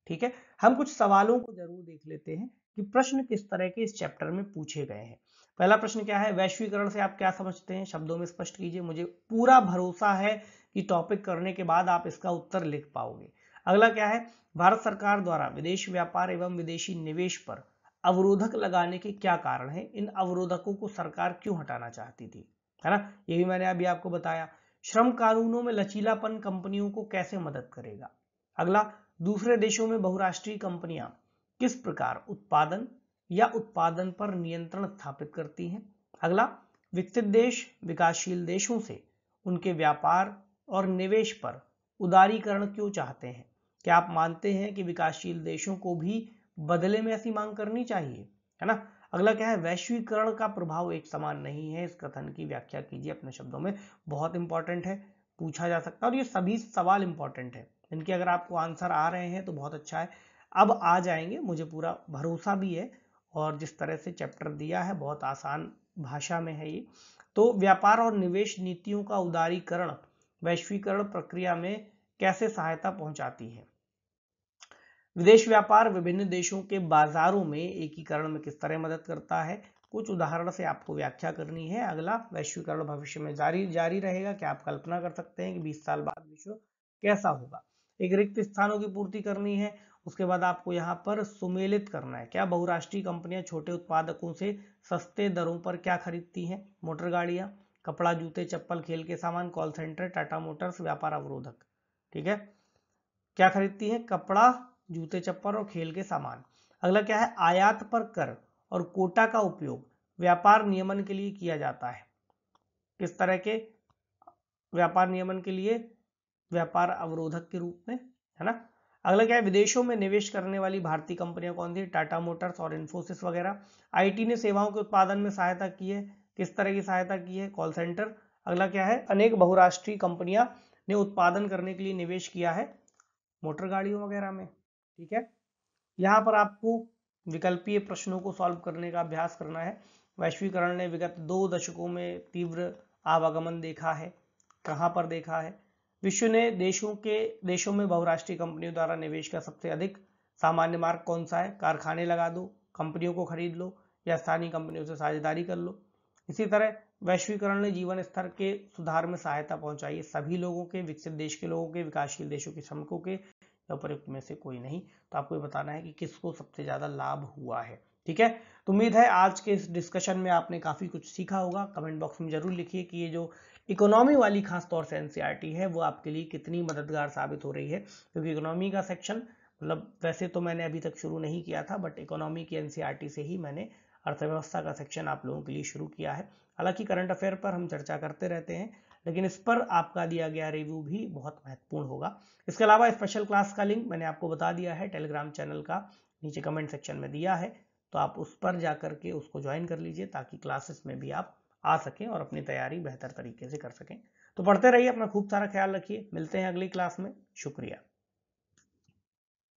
ठीक है हम कुछ सवालों को जरूर देख लेते हैं कि प्रश्न किस तरह के इस चैप्टर में पूछे गए हैं पहला प्रश्न क्या है वैश्वीकरण से आप क्या समझते हैं शब्दों में स्पष्ट कीजिए मुझे पूरा भरोसा है कि टॉपिक करने के बाद आप इसका उत्तर लिख पाओगे अगला क्या है भारत सरकार द्वारा विदेश व्यापार एवं विदेशी निवेश पर अवरोधक लगाने के क्या कारण है इन अवरोधकों को सरकार क्यों हटाना चाहती थी है ना ये भी मैंने अभी आपको बताया श्रम कानूनों में लचीलापन कंपनियों को कैसे मदद करेगा अगला दूसरे देशों में बहुराष्ट्रीय कंपनियां किस प्रकार उत्पादन या उत्पादन पर नियंत्रण स्थापित करती हैं अगला विकसित देश विकासशील देशों से उनके व्यापार और निवेश पर उदारीकरण क्यों चाहते हैं क्या आप मानते हैं कि विकासशील देशों को भी बदले में ऐसी मांग करनी चाहिए है ना अगला क्या है वैश्वीकरण का प्रभाव एक समान नहीं है इस कथन की व्याख्या कीजिए अपने शब्दों में बहुत इंपॉर्टेंट है पूछा जा सकता है और ये सभी सवाल इंपॉर्टेंट है इनके अगर आपको आंसर आ रहे हैं तो बहुत अच्छा है अब आ जाएंगे मुझे पूरा भरोसा भी है और जिस तरह से चैप्टर दिया है बहुत आसान भाषा में है ये तो व्यापार और निवेश नीतियों का उदारीकरण वैश्वीकरण प्रक्रिया में कैसे सहायता पहुंचाती है विदेश व्यापार विभिन्न देशों के बाजारों में एकीकरण में किस तरह मदद करता है कुछ उदाहरण से आपको व्याख्या करनी है अगला वैश्वीकरण भविष्य में जारी जारी रहेगा क्या आप कल्पना कर सकते हैं कि 20 साल बाद विश्व कैसा होगा एक रिक्त स्थानों की पूर्ति करनी है उसके बाद आपको यहाँ पर सुमेलित करना है क्या बहुराष्ट्रीय कंपनियां छोटे उत्पादकों से सस्ते दरों पर क्या खरीदती हैं मोटर गाड़ियां कपड़ा जूते चप्पल खेल के सामान कॉल सेंटर टाटा मोटर्स व्यापार अवरोधक ठीक है क्या खरीदती हैं कपड़ा जूते चप्पल और खेल के सामान अगला क्या है आयात पर कर और कोटा का उपयोग व्यापार नियमन के लिए किया जाता है किस तरह के व्यापार नियमन के लिए व्यापार अवरोधक के रूप में है ना अगला क्या है विदेशों में निवेश करने वाली भारतीय कंपनियां कौन थी टाटा मोटर्स और इन्फोसिस वगैरह आईटी ने सेवाओं के उत्पादन में सहायता की है किस तरह की सहायता की है कॉल सेंटर अगला क्या है अनेक बहुराष्ट्रीय कंपनियां ने उत्पादन करने के लिए निवेश किया है मोटर गाड़ियों वगैरह में ठीक है यहाँ पर आपको विकल्पीय प्रश्नों को सॉल्व करने का अभ्यास करना है वैश्वीकरण ने विगत दो दशकों में तीव्र आवागमन देखा है कहाँ पर देखा है विश्व ने देशों के देशों में बहुराष्ट्रीय कंपनियों द्वारा निवेश का सबसे अधिक सामान्य मार्ग कौन सा है कारखाने लगा दो कंपनियों को खरीद लो या स्थानीय कंपनियों से साझेदारी कर लो इसी तरह वैश्वीकरण ने जीवन स्तर के सुधार में सहायता पहुंचाई है सभी लोगों के विकसित देश के लोगों के विकासशील देशों के श्रमिकों के उपरुक्त में से कोई नहीं तो आपको ये बताना है कि किसको सबसे ज़्यादा लाभ हुआ है ठीक है तो उम्मीद है आज के इस डिस्कशन में आपने काफ़ी कुछ सीखा होगा कमेंट बॉक्स में ज़रूर लिखिए कि ये जो इकोनॉमी वाली खास तौर से एनसीईआरटी e है वो आपके लिए कितनी मददगार साबित हो रही है क्योंकि इकोनॉमी का सेक्शन मतलब वैसे तो मैंने अभी तक शुरू नहीं किया था बट इकोनॉमी की एनसीईआरटी e से ही मैंने अर्थव्यवस्था का सेक्शन आप लोगों के लिए शुरू किया है हालांकि करंट अफेयर पर हम चर्चा करते रहते हैं लेकिन इस पर आपका दिया गया रिव्यू भी बहुत महत्वपूर्ण होगा इसके अलावा स्पेशल क्लास का लिंक मैंने आपको बता दिया है टेलीग्राम चैनल का नीचे कमेंट सेक्शन में दिया है तो आप उस पर जाकर के उसको ज्वाइन कर लीजिए ताकि क्लासेस में भी आप आ सकें और अपनी तैयारी बेहतर तरीके से कर सकें तो पढ़ते रहिए अपना खूब सारा ख्याल रखिए मिलते हैं अगली क्लास में शुक्रिया